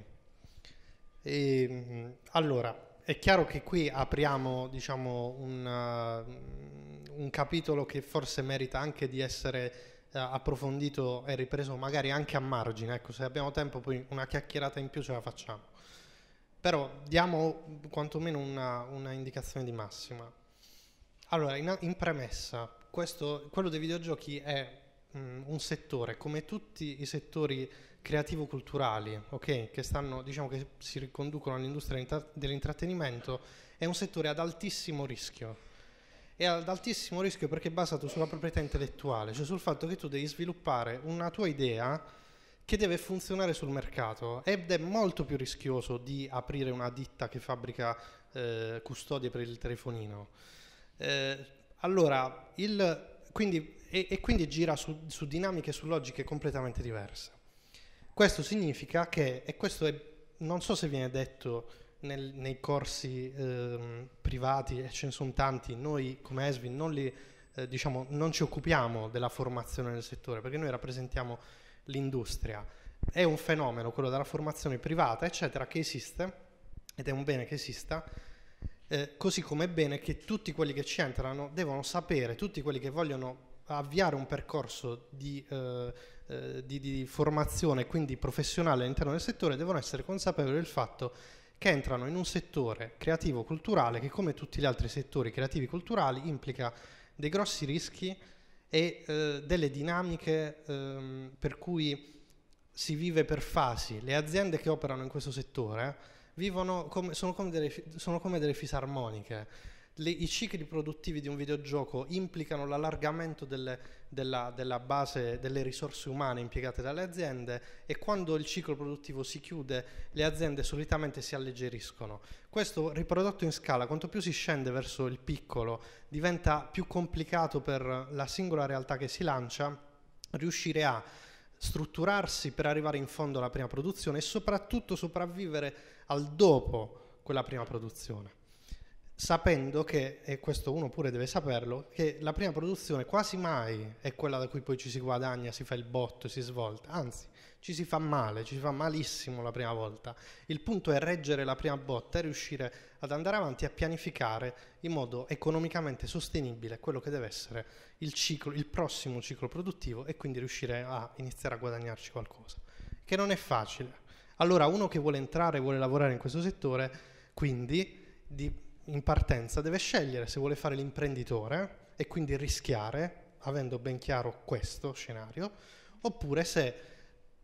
ehm, allora, è chiaro che qui apriamo diciamo, un, uh, un, capitolo che forse merita anche di essere uh, approfondito e ripreso magari anche a margine. Ecco, se abbiamo tempo poi una chiacchierata in più ce la facciamo. Però diamo quantomeno una, una indicazione di massima. Allora, in, in premessa, questo, quello dei videogiochi è Mm, un settore, come tutti i settori creativo-culturali, okay, che, stanno, diciamo, che si riconducono all'industria dell'intrattenimento, è un settore ad altissimo rischio. È ad altissimo rischio perché è basato sulla proprietà intellettuale, cioè sul fatto che tu devi sviluppare una tua idea che deve funzionare sul mercato ed è molto più rischioso di aprire una ditta che fabbrica eh, custodie per il telefonino. Eh, allora, il, quindi e, e quindi gira su, su, dinamiche, su logiche completamente diverse. Questo significa che, e questo è, non so se viene detto nel, nei corsi eh, privati, e ce ne sono tanti, noi come ESVI non, li, eh, diciamo, non ci occupiamo della formazione nel settore, perché noi rappresentiamo l'industria. È un fenomeno, quello della formazione privata, eccetera, che esiste, ed è un bene che esista, eh, così come è bene che tutti quelli che ci entrano devono sapere, tutti quelli che vogliono avviare un percorso di, eh, eh, di, di formazione, quindi professionale all'interno del settore, devono essere consapevoli del fatto che entrano in un settore creativo-culturale che come tutti gli altri settori creativi-culturali implica dei grossi rischi e eh, delle dinamiche ehm, per cui si vive per fasi. Le aziende che operano in questo settore eh, come, sono, come delle, sono, come delle, fisarmoniche le, i cicli produttivi di un videogioco implicano l'allargamento delle, della, della, base delle risorse umane impiegate dalle aziende e quando il ciclo produttivo si chiude le aziende solitamente si alleggeriscono. Questo riprodotto in scala, quanto più si scende verso il piccolo, diventa più complicato per la singola realtà che si lancia riuscire a strutturarsi per arrivare in fondo alla prima produzione e soprattutto sopravvivere al dopo quella prima produzione sapendo che, e questo uno pure deve saperlo, che la prima produzione quasi mai è quella da cui poi ci si guadagna, si fa il botto, si svolta, anzi ci si fa male, ci si fa malissimo la prima volta. Il punto è reggere la prima botta e riuscire ad andare avanti a pianificare in modo economicamente sostenibile quello che deve essere il, ciclo, il prossimo ciclo produttivo e quindi riuscire a iniziare a guadagnarci qualcosa, che non è facile. Allora uno che vuole entrare, vuole lavorare in questo settore, quindi di in partenza deve scegliere se vuole fare l'imprenditore e quindi rischiare, avendo ben chiaro questo scenario, oppure se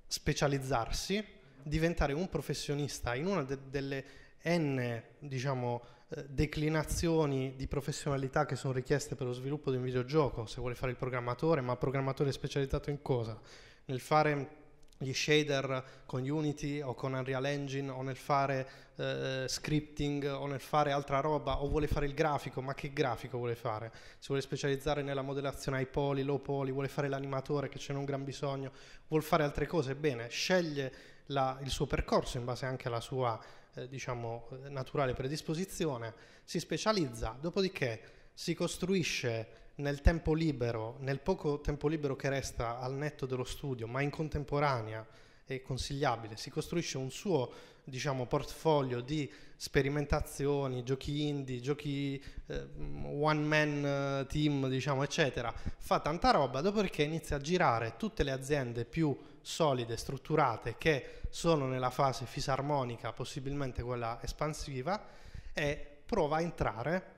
specializzarsi, diventare un professionista in una de- delle n diciamo, eh, declinazioni di professionalità che sono richieste per lo sviluppo di un videogioco, se vuole fare il programmatore, ma programmatore specializzato in cosa? Nel fare gli shader con Unity o con Unreal Engine o nel fare eh, scripting o nel fare altra roba o vuole fare il grafico, ma che grafico vuole fare? Si vuole specializzare nella modellazione ai poli, low poli, vuole fare l'animatore che c'è un gran bisogno, vuole fare altre cose, bene, sceglie la, il suo percorso in base anche alla sua eh, diciamo eh, naturale predisposizione, si specializza, dopodiché si costruisce nel tempo libero, nel poco tempo libero che resta al netto dello studio, ma in contemporanea è consigliabile, si costruisce un suo diciamo, portfolio di sperimentazioni, giochi indie, giochi eh, one man eh, team, diciamo, eccetera. Fa tanta roba, dopodiché inizia a girare tutte le aziende più solide, strutturate, che sono nella fase fisarmonica, possibilmente quella espansiva, e prova a entrare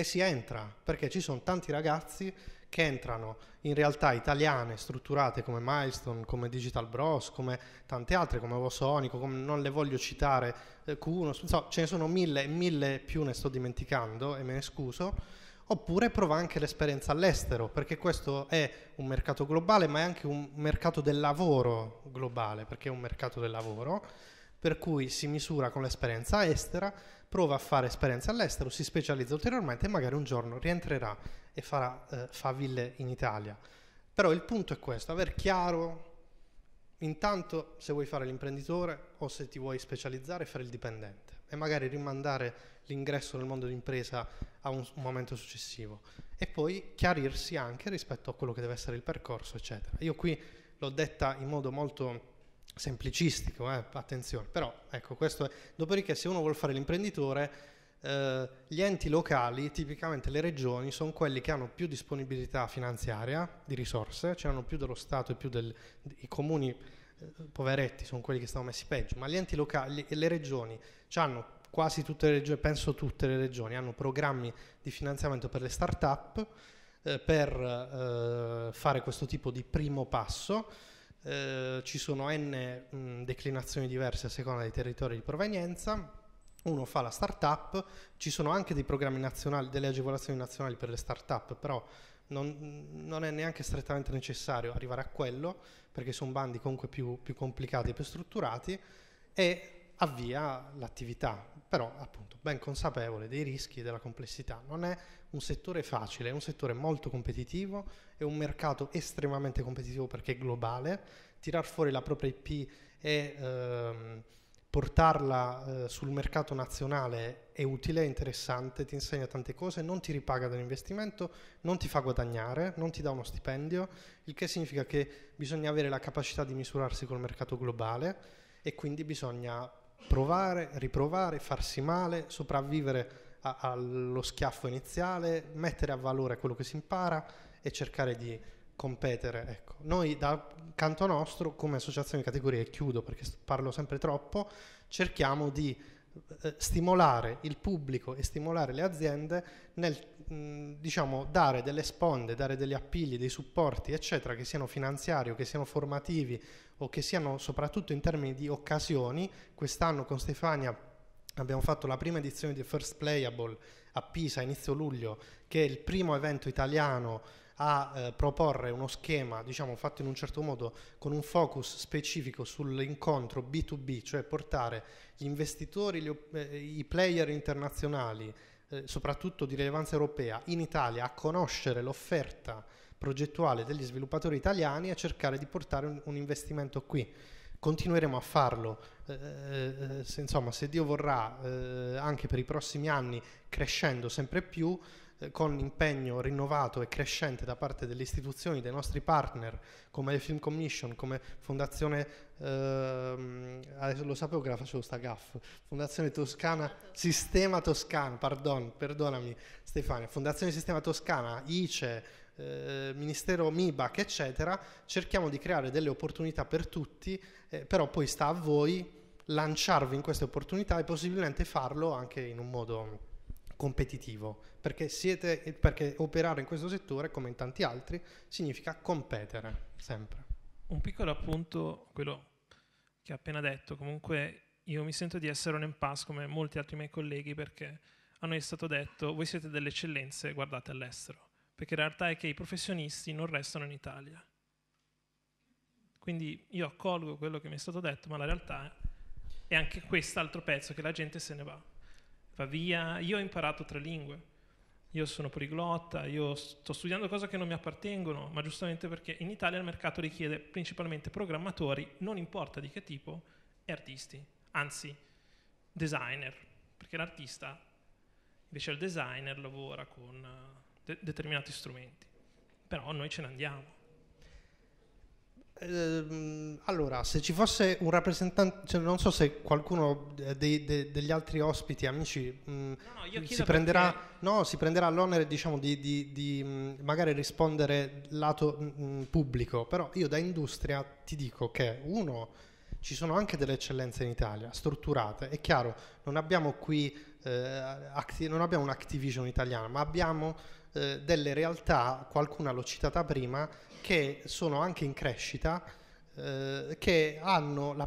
e si entra perché ci sono tanti ragazzi che entrano in realtà italiane strutturate come Milestone, come Digital Bros, come tante altre, come Vosonico, come non le voglio citare, eh, Q1, so, ce ne sono mille e mille più ne sto dimenticando e me ne scuso, oppure prova anche l'esperienza all'estero, perché questo è un mercato globale, ma è anche un mercato del lavoro globale, perché è un mercato del lavoro, per cui si misura con l'esperienza estera prova a fare esperienza all'estero, si specializza ulteriormente e magari un giorno rientrerà e farà eh, faville in Italia. Però il punto è questo, aver chiaro intanto se vuoi fare l'imprenditore o se ti vuoi specializzare fare il dipendente e magari rimandare l'ingresso nel mondo d'impresa a un, un momento successivo e poi chiarirsi anche rispetto a quello che deve essere il percorso, eccetera. Io qui l'ho detta in modo molto semplicistico, eh? attenzione, però ecco questo è. Dopodiché se uno vuole fare l'imprenditore, eh, gli enti locali, tipicamente le regioni, sono quelli che hanno più disponibilità finanziaria, di risorse, ce cioè l'hanno più dello Stato e più dei comuni eh, poveretti, sono quelli che stanno messi peggio, ma gli enti locali e le regioni hanno quasi tutte le regioni, penso tutte le regioni, hanno programmi di finanziamento per le start-up, eh, per eh, fare questo tipo di primo passo eh, ci sono n mh, mm, declinazioni diverse a seconda dei territori di provenienza, uno fa la startup, ci sono anche dei programmi nazionali, delle agevolazioni nazionali per le startup, però non, non, è neanche strettamente necessario arrivare a quello, perché sono bandi comunque più, più complicati e più strutturati, e avvia l'attività, però appunto ben consapevole dei rischi e della complessità. Non è un settore facile, un settore molto competitivo, è un mercato estremamente competitivo perché è globale, tirar fuori la propria IP e ehm, portarla eh, sul mercato nazionale è utile, è interessante, ti insegna tante cose, non ti ripaga dall'investimento, non ti fa guadagnare, non ti dà uno stipendio, il che significa che bisogna avere la capacità di misurarsi col mercato globale e quindi bisogna provare, riprovare, farsi male, sopravvivere a, allo schiaffo iniziale, mettere a valore quello che si impara e cercare di competere. Ecco. Noi dal canto nostro, come associazione di categorie, e chiudo perché parlo sempre troppo, cerchiamo di eh, stimolare il pubblico e stimolare le aziende nel mh, diciamo, dare delle sponde, dare degli appigli, dei supporti, eccetera, che siano finanziari o che siano formativi o che siano soprattutto in termini di occasioni. Quest'anno con Stefania abbiamo fatto la prima edizione di First Playable a Pisa inizio luglio, che è il primo evento italiano a eh, proporre uno schema, diciamo fatto in un certo modo, con un focus specifico sull'incontro B2B, cioè portare gli investitori, gli, eh, i player internazionali, eh, soprattutto di rilevanza europea, in Italia a conoscere l'offerta progettuale degli sviluppatori italiani e a cercare di portare un, un investimento qui continueremo a farlo. Eh, eh, se, insomma, se Dio vorrà, eh, anche per i prossimi anni, crescendo sempre più, eh, con impegno rinnovato e crescente da parte delle istituzioni, dei nostri partner, come il Film Commission, come Fondazione, ehm, adesso lo sapevo che la facevo sta gaff, Fondazione Toscana, Sistema Toscana, pardon, perdonami Stefania, Fondazione Sistema Toscana, ICE, eh, Ministero MIBAC, eccetera, cerchiamo di creare delle opportunità per tutti, eh, però poi sta a voi lanciarvi in queste opportunità e possibilmente farlo anche in un modo competitivo, perché, siete, perché operare in questo settore, come in tanti altri, significa competere sempre. Un piccolo appunto, quello che ha appena detto, comunque io mi sento di essere un impasse come molti altri miei colleghi perché a noi è stato detto voi siete delle eccellenze, guardate all'estero perché la realtà è che i professionisti non restano in Italia. Quindi io accolgo quello che mi è stato detto, ma la realtà è anche quest'altro pezzo che la gente se ne va. Va via, io ho imparato tre lingue, io sono poliglotta, io sto studiando cose che non mi appartengono, ma giustamente perché in Italia il mercato richiede principalmente programmatori, non importa di che tipo, e artisti, anzi designer, perché l'artista invece il designer lavora con de- determinati strumenti, però noi ce ne andiamo. Ehm, allora, se ci fosse un rappresentante, cioè non so se qualcuno dei, de- degli altri ospiti, amici, mm, no, no, si, prenderà, perché... no, si, prenderà, l'onere diciamo, di, di, di mm, magari rispondere lato mh, mm, pubblico, però io da industria ti dico che uno, ci sono anche delle eccellenze in Italia, strutturate, è chiaro, non abbiamo qui eh, non abbiamo un'Activision italiana, ma abbiamo eh, delle realtà, qualcuna l'ho citata prima, che sono anche in crescita, eh, che,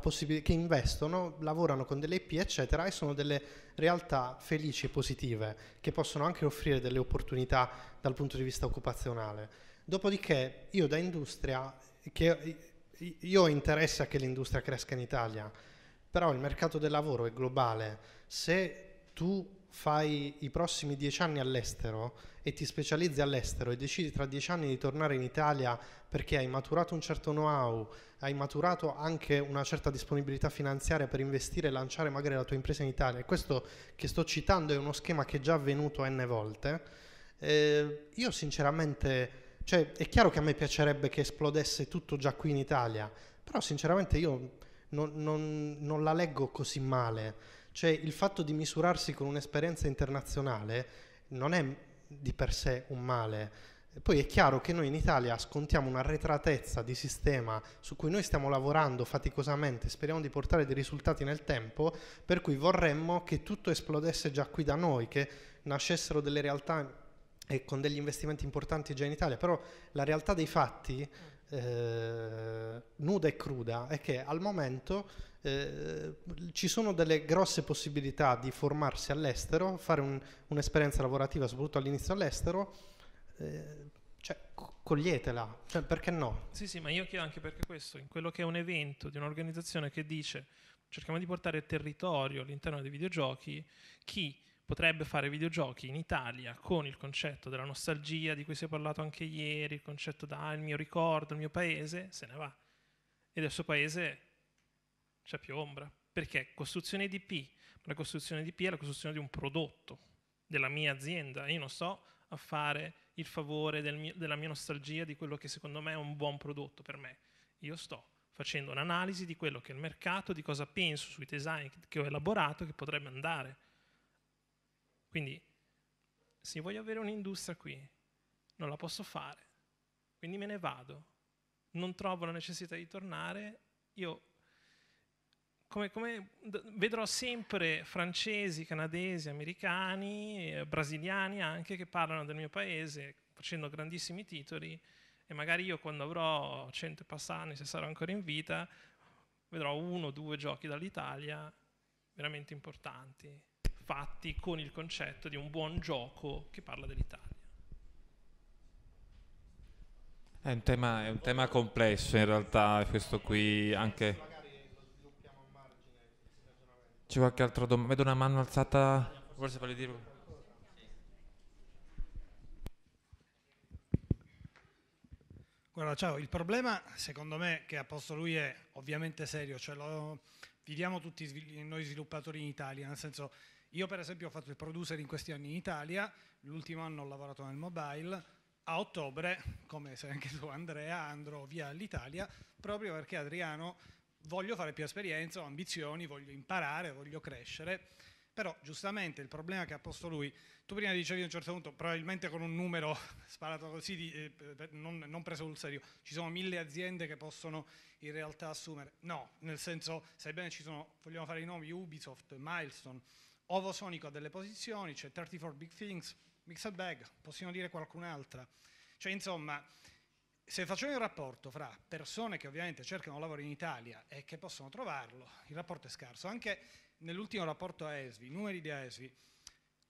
possib- che investono, lavorano con delle IP, eccetera, e sono delle realtà felici e positive, che possono anche offrire delle opportunità dal punto di vista occupazionale. Dopodiché io da industria, che, io ho interesse a che l'industria cresca in Italia, però il mercato del lavoro è globale. Se tu fai i prossimi dieci anni all'estero e ti specializzi all'estero e decidi tra dieci anni di tornare in Italia perché hai maturato un certo know-how, hai maturato anche una certa disponibilità finanziaria per investire e lanciare magari la tua impresa in Italia, e questo che sto citando è uno schema che è già avvenuto n volte, eh, io sinceramente, cioè, è chiaro che a me piacerebbe che esplodesse tutto già qui in Italia, però sinceramente io non, non, non la leggo così male. Cioè il fatto di misurarsi con un'esperienza internazionale non è di per sé un male. Poi è chiaro che noi in Italia scontiamo un'arretratezza di sistema su cui noi stiamo lavorando faticosamente, speriamo di portare dei risultati nel tempo, per cui vorremmo che tutto esplodesse già qui da noi, che nascessero delle realtà e con degli investimenti importanti già in Italia, però la realtà dei fatti eh, nuda e cruda è che al momento eh, ci sono delle grosse possibilità di formarsi all'estero, fare un, un'esperienza lavorativa soprattutto all'inizio all'estero, eh, cioè, coglietela, cioè, perché no? Sì, sì, ma io chiedo anche perché questo, in quello che è un evento di un'organizzazione che dice cerchiamo di portare territorio all'interno dei videogiochi, chi potrebbe fare videogiochi in Italia con il concetto della nostalgia di cui si è parlato anche ieri, il concetto da ah, mio ricordo, il mio paese, se ne va. E il suo paese c'è più ombra, perché costruzione di P, la costruzione di P è la costruzione di un prodotto della mia azienda, io non sto a fare il favore del mio, della mia nostalgia di quello che secondo me è un buon prodotto per me, io sto facendo un'analisi di quello che è il mercato, di cosa penso sui design che ho elaborato, che potrebbe andare. Quindi se voglio avere un'industria qui, non la posso fare, quindi me ne vado, non trovo la necessità di tornare, io come, come, vedrò sempre francesi, canadesi, americani, eh, brasiliani anche che parlano del mio paese facendo grandissimi titoli e magari io quando avrò 100 passanti, se sarò ancora in vita, vedrò uno o due giochi dall'Italia veramente importanti, fatti con il concetto di un buon gioco che parla dell'Italia. È un tema, è un tema complesso in realtà, questo qui anche c'è qualche altra domanda? Vedo una mano alzata, forse volevi dire... Guarda, ciao, il problema secondo me che ha posto lui è ovviamente serio, cioè lo viviamo tutti noi sviluppatori in Italia, nel senso io per esempio ho fatto il producer in questi anni in Italia, l'ultimo anno ho lavorato nel mobile, a ottobre, come sai anche tu Andrea, andrò via all'Italia proprio perché Adriano voglio fare più esperienza, ho ambizioni, voglio imparare, voglio crescere. Però giustamente il problema che ha posto lui, tu prima dicevi a un certo punto, probabilmente con un numero [laughs] sparato così, di, eh, non, non, preso sul serio, ci sono mille aziende che possono in realtà assumere. No, nel senso, sebbene ci sono, vogliamo fare i nomi, Ubisoft, Milestone, Ovosonico ha delle posizioni, c'è 34 Big Things, Mixed Bag, possiamo dire qualcun'altra. Cioè insomma, se facciamo il rapporto fra persone che ovviamente cercano lavoro in Italia e che possono trovarlo, il rapporto è scarso. Anche nell'ultimo rapporto a ESVI, numeri di ESVI,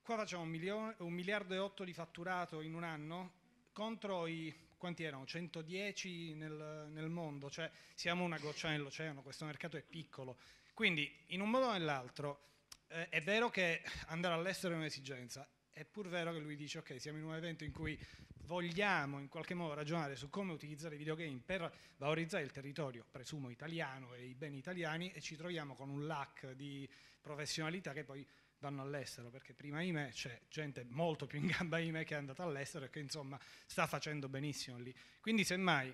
qua facciamo un, milione, un miliardo e otto di fatturato in un anno contro i quanti erano? 110 nel, nel, mondo, cioè siamo una goccia nell'oceano, questo mercato è piccolo. Quindi in un modo o nell'altro eh, è vero che andare all'estero è un'esigenza, è pur vero che lui dice ok siamo in un evento in cui vogliamo in qualche modo ragionare su come utilizzare i videogame per valorizzare il territorio, presumo italiano e i beni italiani, e ci troviamo con un lac di professionalità che poi vanno all'estero, perché prima di me c'è gente molto più in gamba di me che è andata all'estero e che insomma sta facendo benissimo lì. Quindi semmai,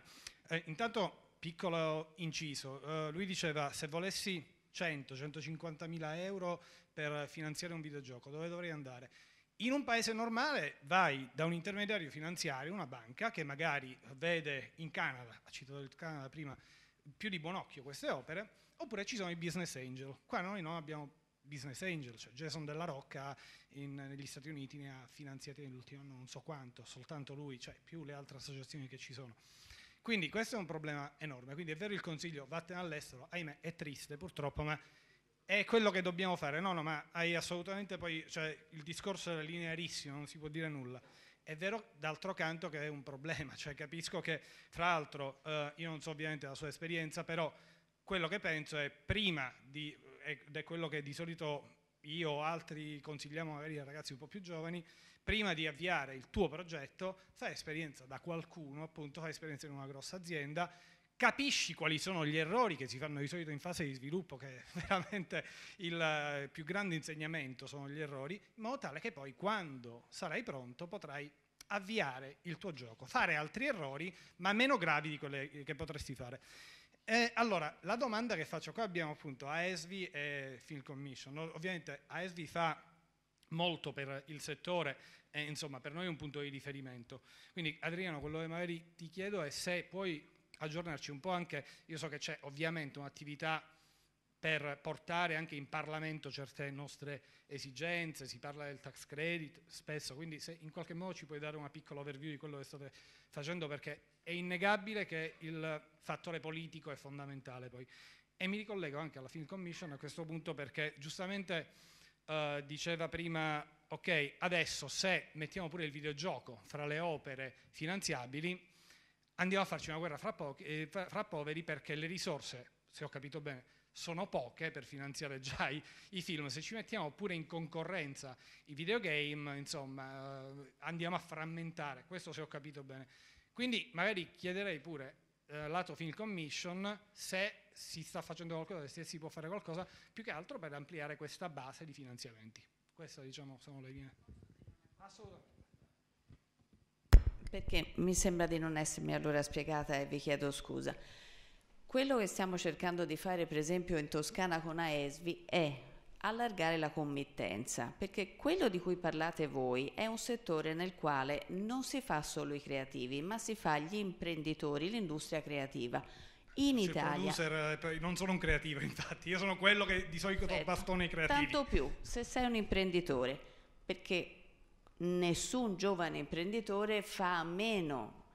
eh, intanto piccolo inciso, eh, lui diceva se volessi 100-150 mila euro per finanziare un videogioco, dove dovrei andare? In un paese normale vai da un intermediario finanziario, una banca, che magari vede in Canada, ha citato il Canada prima, più di buon occhio queste opere, oppure ci sono i business angel. Qua noi non abbiamo business angel, cioè Jason Della Rocca in, negli Stati Uniti ne ha finanziati nell'ultimo anno non so quanto, soltanto lui, cioè più le altre associazioni che ci sono. Quindi questo è un problema enorme, quindi è vero il consiglio, vattene all'estero, ahimè è triste purtroppo, ma è quello che dobbiamo fare. No, no, ma hai assolutamente poi, cioè il discorso era linearissimo, non si può dire nulla. È vero d'altro canto che è un problema, [laughs] cioè capisco che tra l'altro eh, io non so ovviamente la sua esperienza, però quello che penso è prima di, ed è quello che di solito io o altri consigliamo magari ai ragazzi un po' più giovani, prima di avviare il tuo progetto fai esperienza da qualcuno, appunto fai esperienza in una grossa azienda, capisci quali sono gli errori che si fanno di solito in fase di sviluppo, che è [laughs] veramente il eh, più grande insegnamento sono gli errori, in modo tale che poi quando sarai pronto potrai avviare il tuo gioco, fare altri errori, ma meno gravi di quelli che potresti fare. E eh, allora, la domanda che faccio qua abbiamo appunto AESVI e Film Commission. Ovviamente AESVI fa molto per il settore e insomma per noi è un punto di riferimento. Quindi Adriano, quello che magari ti chiedo è se puoi aggiornarci un po' anche, io so che c'è ovviamente un'attività per portare anche in Parlamento certe nostre esigenze, si parla del tax credit spesso, quindi se in qualche modo ci puoi dare una piccola overview di quello che state facendo perché è innegabile che il fattore politico è fondamentale poi. E mi ricollego anche alla Film Commission a questo punto perché giustamente eh, diceva prima, ok, adesso se mettiamo pure il videogioco fra le opere finanziabili, andiamo a farci una guerra fra, po eh, fra poveri perché le risorse, se ho capito bene, sono poche per finanziare già i, i, film, se ci mettiamo pure in concorrenza i videogame, insomma, eh, andiamo a frammentare, questo se ho capito bene. Quindi magari chiederei pure eh, lato Film Commission se si sta facendo qualcosa, se si può fare qualcosa, più che altro per ampliare questa base di finanziamenti. Queste diciamo sono le mie. Assolutamente. Perché mi sembra di non essermi allora spiegata e vi chiedo scusa. Quello che stiamo cercando di fare, per esempio, in Toscana con AESVI è allargare la committenza, perché quello di cui parlate voi è un settore nel quale non si fa solo i creativi, ma si fa gli imprenditori, l'industria creativa. In cioè, Italia. Producer, eh, non sono un creativo, [laughs] infatti, io sono quello che di solito Perfetto. bastone i creativi. Tanto più se sei un imprenditore, perché nessun giovane imprenditore fa a meno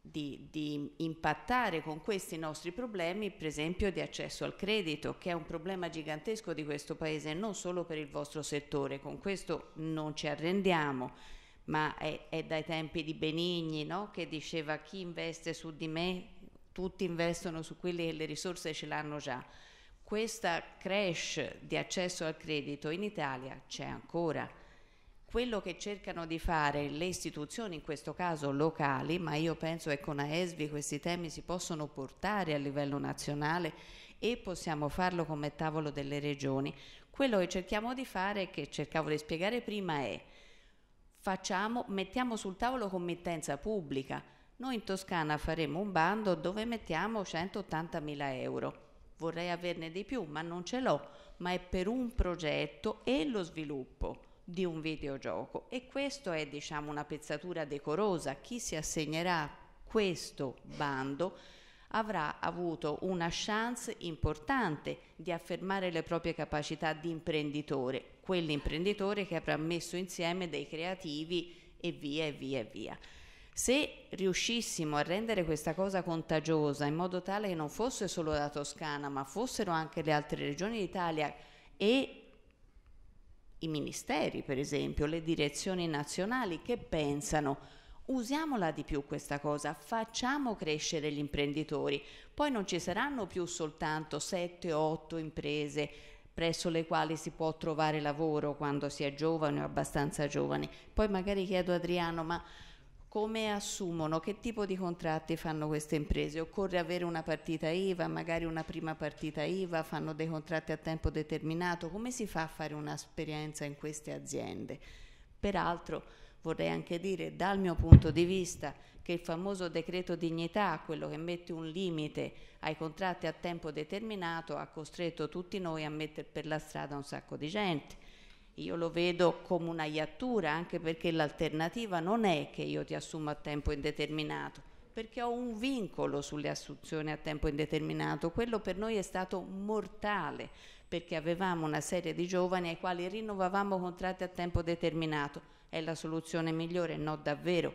di, di, impattare con questi nostri problemi, per esempio di accesso al credito, che è un problema gigantesco di questo Paese, non solo per il vostro settore, con questo non ci arrendiamo, ma è, è dai tempi di Benigni no? che diceva chi investe su di me, tutti investono su quelli che le risorse ce l'hanno già. Questa crash di accesso al credito in Italia c'è ancora quello che cercano di fare le istituzioni, in questo caso locali, ma io penso che con AESVI questi temi si possono portare a livello nazionale e possiamo farlo come tavolo delle regioni. Quello che cerchiamo di fare, che cercavo di spiegare prima, è facciamo, mettiamo sul tavolo committenza pubblica. Noi in Toscana faremo un bando dove mettiamo 180.000 euro. Vorrei averne di più, ma non ce l'ho, ma è per un progetto e lo sviluppo di un videogioco e questo è diciamo una pezzatura decorosa chi si assegnerà questo bando avrà avuto una chance importante di affermare le proprie capacità di imprenditore, quell'imprenditore che avrà messo insieme dei creativi e via e via e via. Se riuscissimo a rendere questa cosa contagiosa in modo tale che non fosse solo la Toscana, ma fossero anche le altre regioni d'Italia e i ministeri, per esempio, le direzioni nazionali che pensano usiamola di più questa cosa, facciamo crescere gli imprenditori, poi non ci saranno più soltanto 7-8 imprese presso le quali si può trovare lavoro quando si è giovani o abbastanza giovani. Poi magari chiedo a Adriano, ma come assumono, che tipo di contratti fanno queste imprese? Occorre avere una partita IVA, magari una prima partita IVA, fanno dei contratti a tempo determinato, come si fa a fare un'esperienza in queste aziende? Peraltro vorrei anche dire dal mio punto di vista che il famoso decreto dignità, quello che mette un limite ai contratti a tempo determinato, ha costretto tutti noi a mettere per la strada un sacco di gente io lo vedo come una iattura, anche perché l'alternativa non è che io ti assumo a tempo indeterminato, perché ho un vincolo sulle assunzioni a tempo indeterminato. Quello per noi è stato mortale, perché avevamo una serie di giovani ai quali rinnovavamo contratti a tempo determinato. È la soluzione migliore? No, davvero.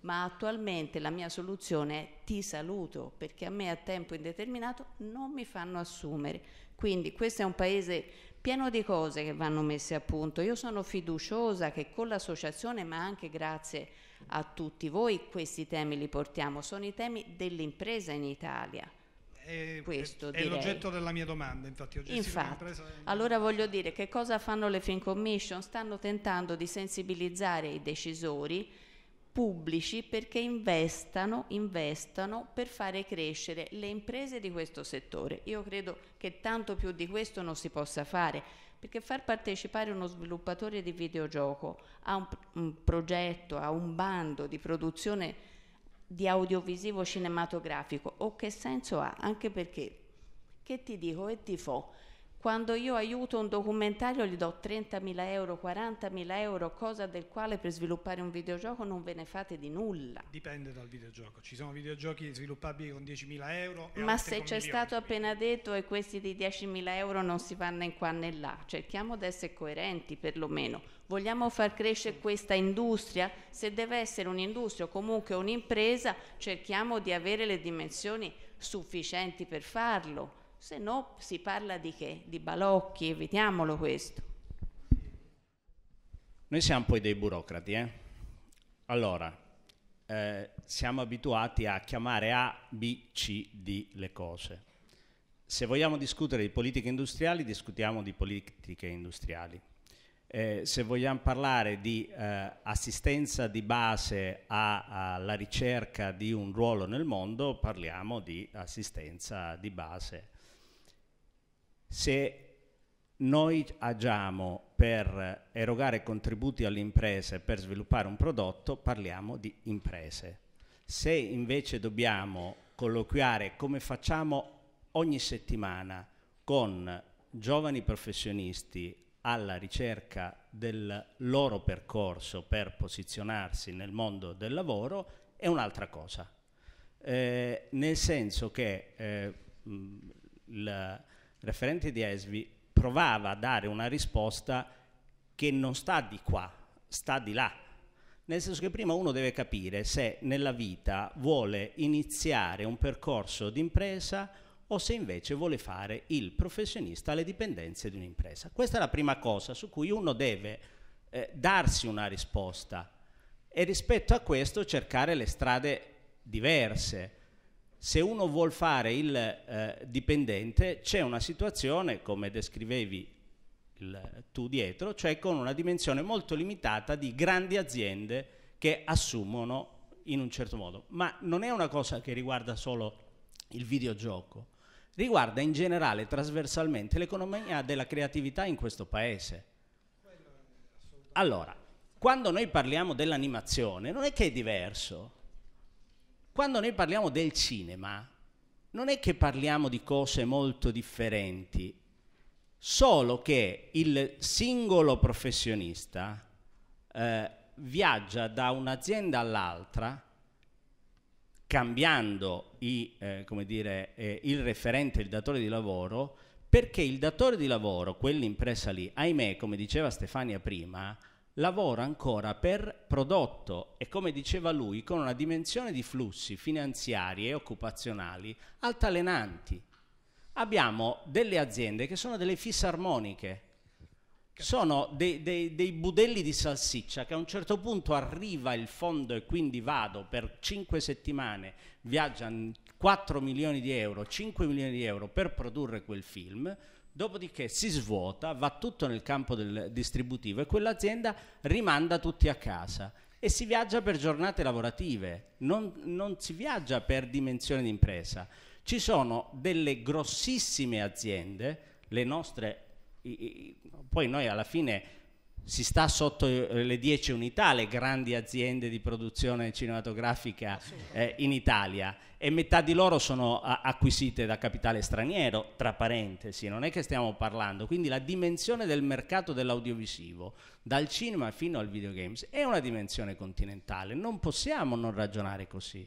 Ma attualmente la mia soluzione è ti saluto, perché a me a tempo indeterminato non mi fanno assumere. Quindi questo è un paese pieno di cose che vanno messe a punto. Io sono fiduciosa che con l'associazione, ma anche grazie a tutti voi, questi temi li portiamo. Sono i temi dell'impresa in Italia. È, Questo, è, è l'oggetto della mia domanda, infatti. infatti allora voglio dire che cosa fanno le Fin Commission? Stanno tentando di sensibilizzare i decisori pubblici perché investano, investano per fare crescere le imprese di questo settore. Io credo che tanto più di questo non si possa fare, perché far partecipare uno sviluppatore di videogioco a un, un progetto, a un bando di produzione di audiovisivo cinematografico, o che senso ha? Anche perché, che ti dico e ti fo? Quando io aiuto un documentario gli do 30.000 euro, 40.000 euro, cosa del quale per sviluppare un videogioco non ve ne fate di nulla. Dipende dal videogioco, ci sono videogiochi sviluppabili con 10.000 euro. Ma se c'è stato appena detto e questi di 10.000 euro non si vanno in qua né là, cerchiamo di essere coerenti perlomeno. Vogliamo far crescere questa industria? Se deve essere un'industria o comunque un'impresa, cerchiamo di avere le dimensioni sufficienti per farlo se no si parla di che? Di balocchi, evitiamolo questo. Noi siamo poi dei burocrati, eh? Allora, eh, siamo abituati a chiamare A, B, C, D le cose. Se vogliamo discutere di politiche industriali, discutiamo di politiche industriali. Eh, se vogliamo parlare di eh, assistenza di base alla ricerca di un ruolo nel mondo, parliamo di assistenza di base se noi agiamo per erogare contributi alle imprese per sviluppare un prodotto, parliamo di imprese. Se invece dobbiamo colloquiare come facciamo ogni settimana con giovani professionisti alla ricerca del loro percorso per posizionarsi nel mondo del lavoro, è un'altra cosa. Eh, nel senso che eh, mh, la, referente di ESVI provava a dare una risposta che non sta di qua, sta di là. Nel senso che prima uno deve capire se nella vita vuole iniziare un percorso d'impresa o se invece vuole fare il professionista alle dipendenze di un'impresa. Questa è la prima cosa su cui uno deve eh, darsi una risposta e rispetto a questo cercare le strade diverse se uno vuol fare il eh, dipendente c'è una situazione, come descrivevi il, tu dietro, cioè con una dimensione molto limitata di grandi aziende che assumono in un certo modo. Ma non è una cosa che riguarda solo il videogioco, riguarda in generale, trasversalmente, l'economia della creatività in questo paese. Allora, quando noi parliamo dell'animazione, non è che è diverso quando noi parliamo del cinema, non è che parliamo di cose molto differenti, solo che il singolo professionista eh, viaggia da un'azienda all'altra cambiando i, eh, dire, eh, il referente, il datore di lavoro, perché il datore di lavoro, quell'impresa lì, ahimè, come diceva Stefania prima, lavora ancora per prodotto e come diceva lui con una dimensione di flussi finanziari e occupazionali altalenanti. Abbiamo delle aziende che sono delle fisarmoniche, sono dei, dei, dei, budelli di salsiccia che a un certo punto arriva il fondo e quindi vado per 5 settimane, viaggiano 4 milioni di euro, 5 milioni di euro per produrre quel film, Dopodiché si svuota, va tutto nel campo del distributivo e quell'azienda rimanda tutti a casa e si viaggia per giornate lavorative, non, non si viaggia per dimensione d'impresa. Ci sono delle grossissime aziende, le nostre, i, i, poi noi alla fine si sta sotto eh, le 10 unità le grandi aziende di produzione cinematografica eh, in Italia e metà di loro sono a- acquisite da capitale straniero, tra parentesi, non è che stiamo parlando, quindi la dimensione del mercato dell'audiovisivo, dal cinema fino al videogames, è una dimensione continentale, non possiamo non ragionare così.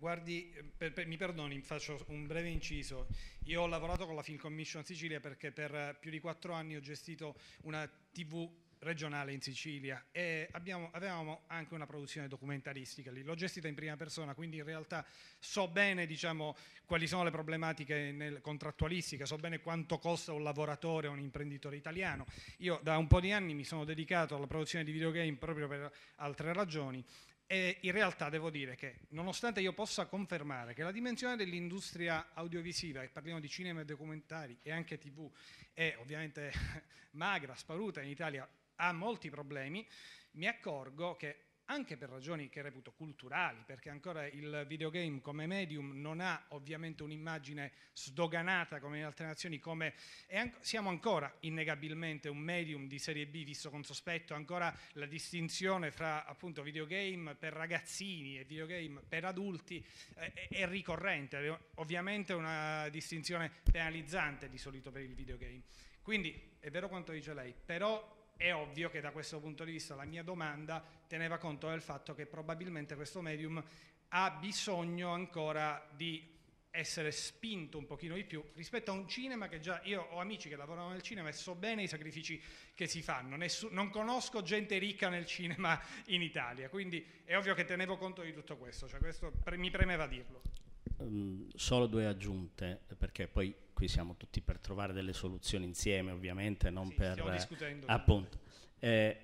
Guardi, per, per, mi perdoni, faccio un breve inciso. Io ho lavorato con la Film Commission Sicilia perché per più di quattro anni ho gestito una TV regionale in Sicilia e abbiamo, avevamo anche una produzione documentaristica lì, l'ho gestita in prima persona, quindi in realtà so bene diciamo, quali sono le problematiche contrattualistiche, so bene quanto costa un lavoratore, un imprenditore italiano. Io da un po' di anni mi sono dedicato alla produzione di videogame proprio per altre ragioni e in realtà devo dire che, nonostante io possa confermare che la dimensione dell'industria audiovisiva, e parliamo di cinema e documentari e anche tv, è ovviamente [laughs] magra, sparuta in Italia, ha molti problemi, mi accorgo che anche per ragioni che reputo culturali, perché ancora il videogame come medium non ha ovviamente un'immagine sdoganata come in altre nazioni, come an siamo ancora innegabilmente un medium di serie B visto con sospetto, ancora la distinzione fra appunto videogame per ragazzini e videogame per adulti eh, è ricorrente, ovviamente una distinzione penalizzante di solito per il videogame. Quindi è vero quanto dice lei, però è ovvio che da questo punto di vista la mia domanda teneva conto del fatto che probabilmente questo medium ha bisogno ancora di essere spinto un pochino di più rispetto a un cinema che già io ho amici che lavorano nel cinema e so bene i sacrifici che si fanno, Nessu non conosco gente ricca nel cinema in Italia, quindi è ovvio che tenevo conto di tutto questo, cioè questo pre mi premeva dirlo. Ehm, solo due aggiunte, perché poi qui siamo tutti per trovare delle soluzioni insieme, ovviamente, non sì, per... Eh, appunto. Eh,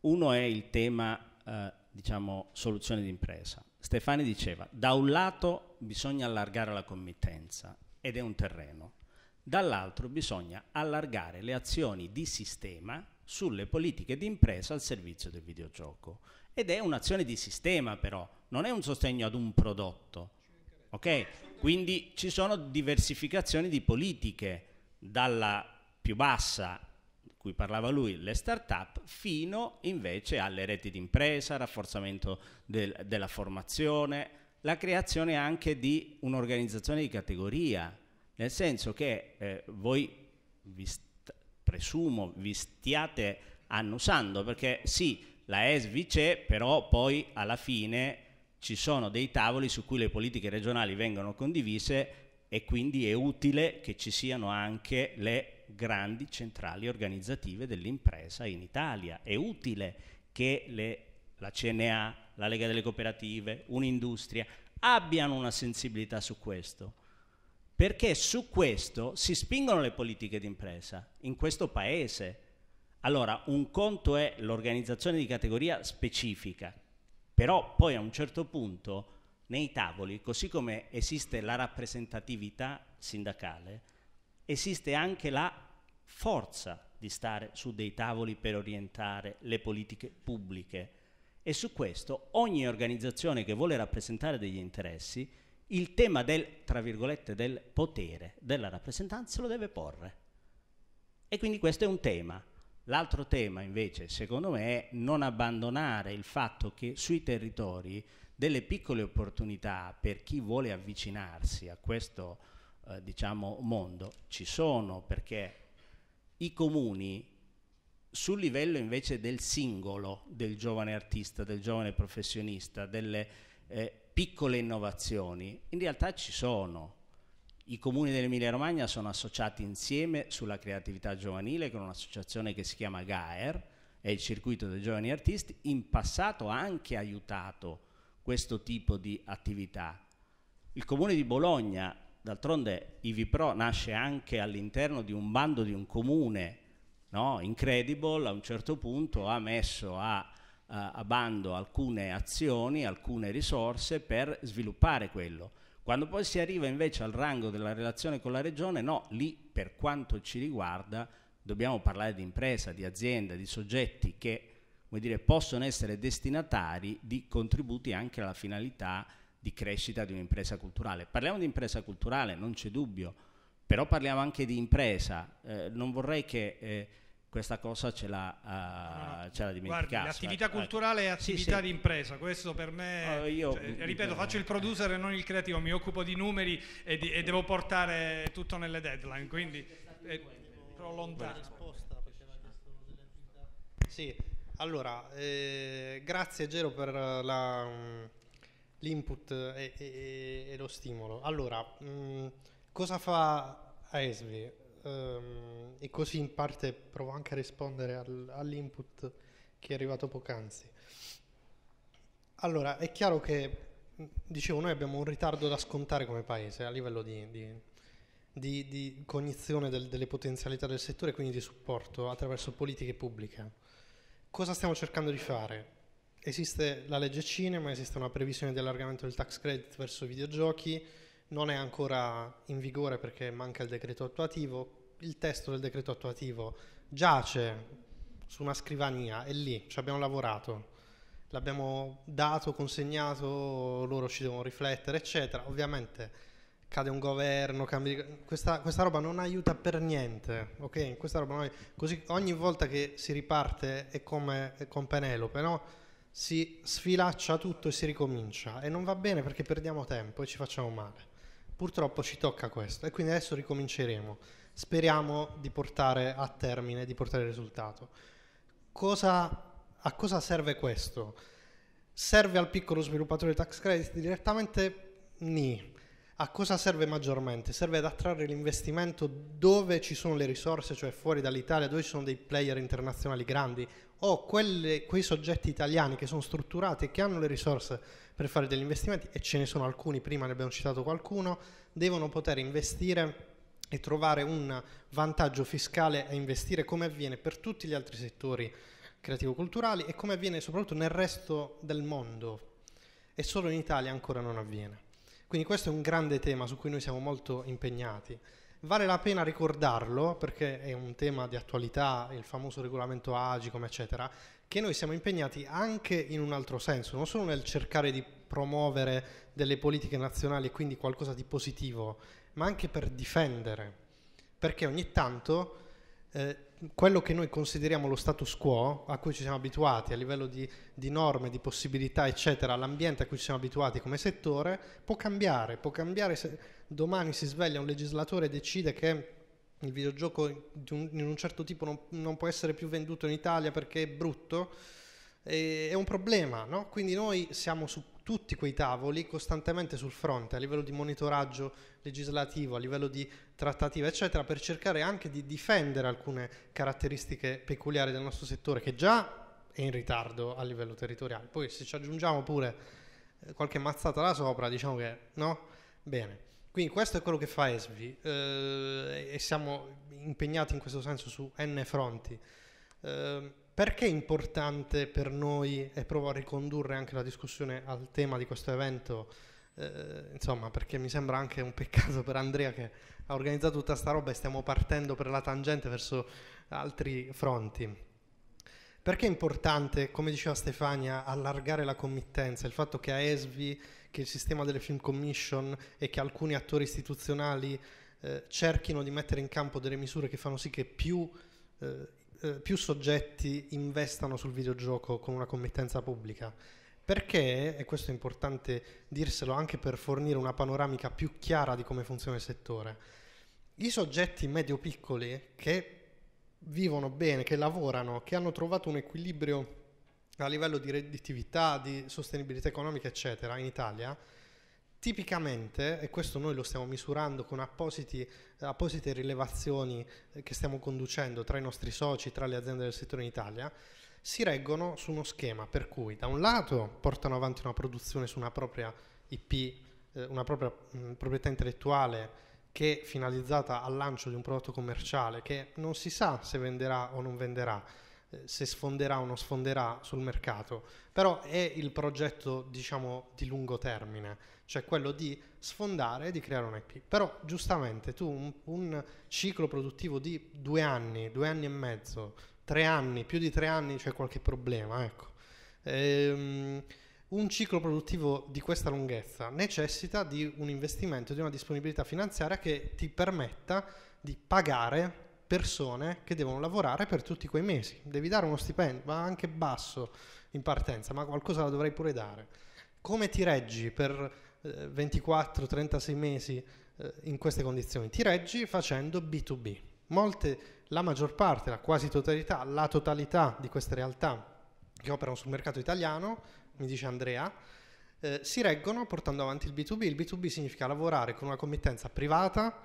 uno è il tema, eh, diciamo, soluzione d'impresa. Stefani diceva, da un lato bisogna allargare la committenza, ed è un terreno, dall'altro bisogna allargare le azioni di sistema sulle politiche di impresa al servizio del videogioco. Ed è un'azione di sistema però, non è un sostegno ad un prodotto, ok? Quindi ci sono diversificazioni di politiche dalla più bassa di cui parlava lui, le start-up, fino invece alle reti d'impresa, rafforzamento del, della formazione, la creazione anche di un'organizzazione di categoria, nel senso che eh, voi vi st- presumo vi stiate annusando perché sì, la ESVI c'è, però poi alla fine ci sono dei tavoli su cui le politiche regionali vengono condivise e quindi è utile che ci siano anche le grandi centrali organizzative dell'impresa in Italia. È utile che le, la CNA, la Lega delle Cooperative, un'industria abbiano una sensibilità su questo, perché su questo si spingono le politiche d'impresa in questo Paese. Allora, un conto è l'organizzazione di categoria specifica, però poi a un certo punto nei tavoli, così come esiste la rappresentatività sindacale, esiste anche la forza di stare su dei tavoli per orientare le politiche pubbliche e su questo ogni organizzazione che vuole rappresentare degli interessi il tema del, tra virgolette, del potere della rappresentanza lo deve porre. E quindi questo è un tema L'altro tema invece, secondo me, è non abbandonare il fatto che sui territori delle piccole opportunità per chi vuole avvicinarsi a questo eh, diciamo, mondo ci sono perché i comuni sul livello invece del singolo, del giovane artista, del giovane professionista, delle eh, piccole innovazioni, in realtà ci sono i comuni dell'Emilia Romagna sono associati insieme sulla creatività giovanile con un'associazione che si chiama GAER, è il circuito dei giovani artisti, in passato ha anche aiutato questo tipo di attività. Il comune di Bologna, d'altronde IVPRO nasce anche all'interno di un bando di un comune, no? Incredible a un certo punto ha messo a a bando alcune azioni, alcune risorse per sviluppare quello. Quando poi si arriva invece al rango della relazione con la regione, no, lì per quanto ci riguarda dobbiamo parlare di impresa, di azienda, di soggetti che dire, possono essere destinatari di contributi anche alla finalità di crescita di un'impresa culturale. Parliamo di impresa culturale, non c'è dubbio, però parliamo anche di impresa. Eh, non vorrei che... Eh, questa cosa ce l'ha, uh, no, no. Eh, dimenticata. Ecco. l'attività eh, culturale ecco. è attività sì, sì. di impresa, questo per me, uh, io, cioè, ripeto, faccio il producer e non il creativo, mi occupo di numeri e, di, e devo portare tutto nelle deadline, quindi è eh, prolungare. Sì, allora, eh, grazie Gero per mm, l'input e, e, e, lo stimolo. Allora, mh, mm, cosa fa AESVI? um, e così in parte provo anche a rispondere al, all'input che è arrivato poc'anzi. Allora, è chiaro che, dicevo, noi abbiamo un ritardo da scontare come paese a livello di, di, di, di cognizione del, delle potenzialità del settore e quindi di supporto attraverso politiche pubbliche. Cosa stiamo cercando di fare? Esiste la legge cinema, esiste una previsione di allargamento del tax credit verso i videogiochi, non è ancora in vigore perché manca il decreto attuativo, il testo del decreto attuativo giace su una scrivania, è lì, ci abbiamo lavorato, l'abbiamo dato, consegnato, loro ci devono riflettere, eccetera. Ovviamente cade un governo, cambi... questa, questa, roba non aiuta per niente, ok? Questa roba noi... Così ogni volta che si riparte è come è con Penelope, no? Si sfilaccia tutto e si ricomincia e non va bene perché perdiamo tempo e ci facciamo male purtroppo ci tocca questo e quindi adesso ricominceremo. Speriamo di portare a termine, di portare il risultato. Cosa, a cosa serve questo? Serve al piccolo sviluppatore tax credit direttamente? Ni. A cosa serve maggiormente? Serve ad attrarre l'investimento dove ci sono le risorse, cioè fuori dall'Italia, dove ci sono dei player internazionali grandi o quelle, quei soggetti italiani che sono strutturati e che hanno le risorse per fare degli investimenti, e ce ne sono alcuni, prima ne abbiamo citato qualcuno, devono poter investire e trovare un vantaggio fiscale a investire come avviene per tutti gli altri settori creativo-culturali e come avviene soprattutto nel resto del mondo e solo in Italia ancora non avviene. Quindi questo è un grande tema su cui noi siamo molto impegnati. Vale la pena ricordarlo perché è un tema di attualità, il famoso regolamento Agicom, eccetera, che noi siamo impegnati anche in un altro senso, non solo nel cercare di promuovere delle politiche nazionali e quindi qualcosa di positivo, ma anche per difendere, perché ogni tanto eh, quello che noi consideriamo lo status quo, a cui ci siamo abituati a livello di, di, norme, di possibilità, eccetera, l'ambiente a cui ci siamo abituati come settore, può cambiare, può cambiare se domani si sveglia un legislatore e decide che il videogioco di un, di un certo tipo non, non, può essere più venduto in Italia perché è brutto, e, è un problema, no? Quindi noi siamo su tutti quei tavoli costantemente sul fronte a livello di monitoraggio legislativo, a livello di trattativa, eccetera, per cercare anche di difendere alcune caratteristiche peculiari del nostro settore che già è in ritardo a livello territoriale. Poi se ci aggiungiamo pure eh, qualche mazzata là sopra, diciamo che no? Bene. Quindi questo è quello che fa Esvi eh, e siamo impegnati in questo senso su n fronti. Eh, perché è importante per noi, e provo a ricondurre anche la discussione al tema di questo evento, eh, insomma perché mi sembra anche un peccato per Andrea che ha organizzato tutta sta roba e stiamo partendo per la tangente verso altri fronti. Perché è importante, come diceva Stefania, allargare la committenza? Il fatto che a ESVI, che il sistema delle film commission e che alcuni attori istituzionali eh, cerchino di mettere in campo delle misure che fanno sì che più, eh, eh più soggetti investano sul videogioco con una committenza pubblica. Perché, e questo è importante dirselo anche per fornire una panoramica più chiara di come funziona il settore, i soggetti medio-piccoli che vivono bene, che lavorano, che hanno trovato un equilibrio a livello di redditività, di sostenibilità economica, eccetera, in Italia, tipicamente, e questo noi lo stiamo misurando con appositi, apposite rilevazioni eh, che stiamo conducendo tra i nostri soci, tra le aziende del settore in Italia, si reggono su uno schema per cui da un lato portano avanti una produzione su una propria IP, eh, una propria mh, mm, proprietà intellettuale, che è finalizzata al lancio di un prodotto commerciale che non si sa se venderà o non venderà, eh, se sfonderà o non sfonderà sul mercato, però è il progetto diciamo di lungo termine, cioè quello di sfondare e di creare un IP. Però giustamente tu un, un ciclo produttivo di due anni, due anni e mezzo, tre anni, più di tre anni c'è qualche problema, ecco. Ehm, un ciclo produttivo di questa lunghezza necessita di un investimento, di una disponibilità finanziaria che ti permetta di pagare persone che devono lavorare per tutti quei mesi. Devi dare uno stipendio, ma anche basso in partenza, ma qualcosa la dovrei pure dare. Come ti reggi per 24-36 eh, mesi eh, in queste condizioni? Ti reggi facendo B2B. Molte, la maggior parte, la quasi totalità, la totalità di queste realtà che operano sul mercato italiano mi dice Andrea, eh, si reggono portando avanti il B2B. Il B2B significa lavorare con una committenza privata,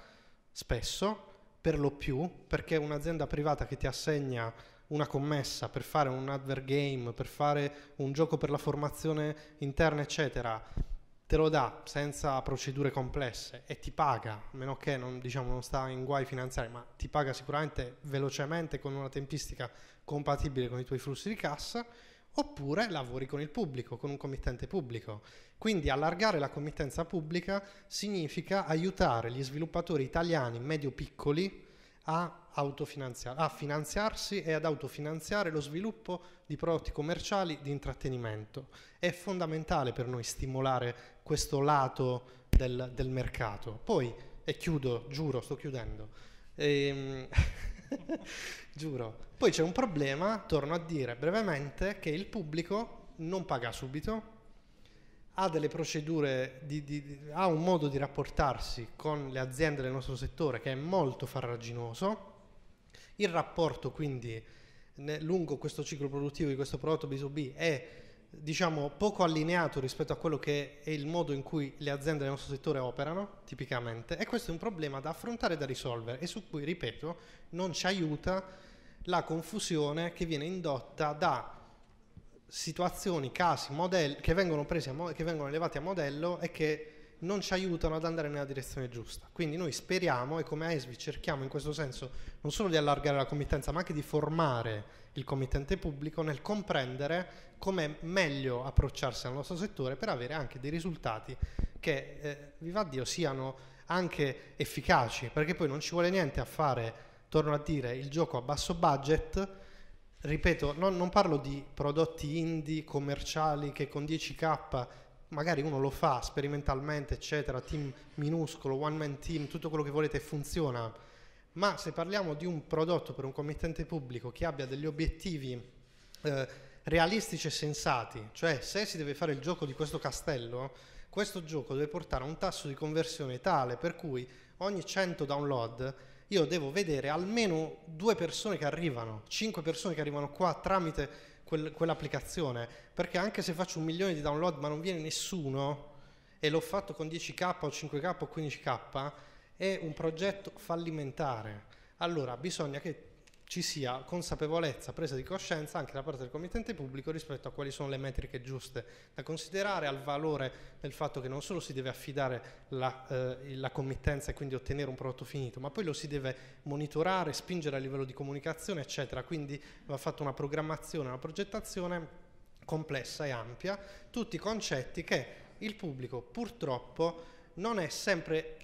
spesso, per lo più, perché un'azienda privata che ti assegna una commessa per fare un advert game, per fare un gioco per la formazione interna, eccetera, te lo dà senza procedure complesse e ti paga, a meno che non, diciamo, non sta in guai finanziari, ma ti paga sicuramente velocemente con una tempistica compatibile con i tuoi flussi di cassa oppure lavori con il pubblico, con un committente pubblico. Quindi allargare la committenza pubblica significa aiutare gli sviluppatori italiani medio-piccoli a, a, finanziarsi e ad autofinanziare lo sviluppo di prodotti commerciali di intrattenimento. È fondamentale per noi stimolare questo lato del, del mercato. Poi, e chiudo, giuro, sto chiudendo. Ehm... [laughs] [laughs] Giuro. Poi c'è un problema, torno a dire brevemente, che il pubblico non paga subito, ha delle procedure, di, di, ha un modo di rapportarsi con le aziende del nostro settore che è molto farraginoso. Il rapporto quindi lungo questo ciclo produttivo di questo prodotto B2B è diciamo, poco allineato rispetto a quello che è il modo in cui le aziende del nostro settore operano, tipicamente, e questo è un problema da affrontare e da risolvere e su cui, ripeto, non ci aiuta la confusione che viene indotta da situazioni, casi, modelli che vengono, presi mo- che vengono elevati a modello e che non ci aiutano ad andare nella direzione giusta. Quindi noi speriamo e come AESVI cerchiamo in questo senso non solo di allargare la committenza, ma anche di formare il committente pubblico nel comprendere com'è meglio approcciarsi al nostro settore per avere anche dei risultati che, eh, viva Dio, siano anche efficaci, perché poi non ci vuole niente a fare, torno a dire, il gioco a basso budget. Ripeto, non, non parlo di prodotti indie commerciali che con 10k magari uno lo fa sperimentalmente, eccetera, team minuscolo, one man team, tutto quello che volete funziona, ma se parliamo di un prodotto per un committente pubblico che abbia degli obiettivi eh, realistici e sensati, cioè se si deve fare il gioco di questo castello, questo gioco deve portare a un tasso di conversione tale per cui ogni 100 download io devo vedere almeno due persone che arrivano, cinque persone che arrivano qua tramite quel, quell'applicazione, perché anche se faccio un milione di download ma non viene nessuno e l'ho fatto con 10k o 5k o 15k, è un progetto fallimentare. Allora bisogna che ci sia consapevolezza, presa di coscienza anche da parte del committente pubblico rispetto a quali sono le metriche giuste da considerare, al valore del fatto che non solo si deve affidare la, eh, la committenza e quindi ottenere un prodotto finito, ma poi lo si deve monitorare, spingere a livello di comunicazione, eccetera. Quindi va fatta una programmazione, una progettazione complessa e ampia, tutti concetti che il pubblico purtroppo non è sempre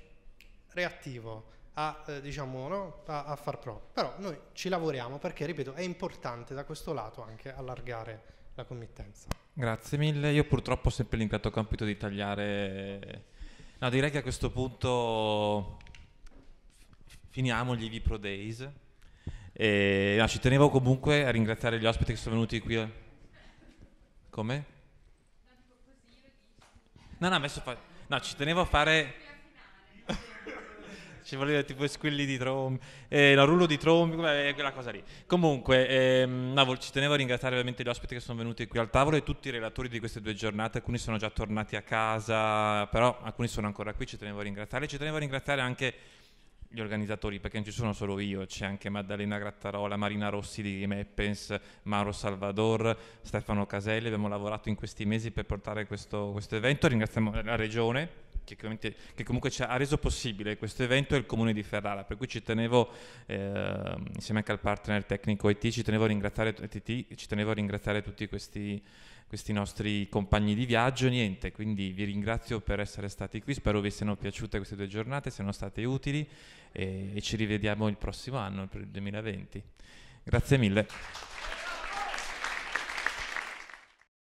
reattivo a, eh, diciamo, no? a, a, far proprio. Però noi ci lavoriamo perché, ripeto, è importante da questo lato anche allargare la committenza. Grazie mille. Io purtroppo ho sempre l'ingrato compito di tagliare... No, direi che a questo punto finiamo gli Vipro Days. E, no, ci tenevo comunque a ringraziare gli ospiti che sono venuti qui. Come? No, no, adesso fa... No, ci tenevo a fare ci voleva tipo squilli di trombe, eh, no, rullo di trombe, eh, quella cosa lì. Comunque, ehm, no, ci tenevo a ringraziare ovviamente gli ospiti che sono venuti qui al tavolo e tutti i relatori di queste due giornate, alcuni sono già tornati a casa, però alcuni sono ancora qui, ci tenevo a ringraziare. Ci tenevo a ringraziare anche gli organizzatori, perché non ci sono solo io, c'è anche Maddalena Grattarola, Marina Rossi di Meppens, Mauro Salvador, Stefano Caselli, abbiamo lavorato in questi mesi per portare questo, questo evento, ringraziamo la Regione che, che comunque ha reso possibile questo evento è il comune di Ferrara, per cui ci tenevo, eh, insieme anche al partner tecnico IT, ci tenevo a ringraziare, ETT, ci tenevo a ringraziare tutti questi, questi nostri compagni di viaggio. Niente, quindi vi ringrazio per essere stati qui. Spero vi siano piaciute queste due giornate, siano state utili e, e ci rivediamo il prossimo anno, per il 2020. Grazie mille.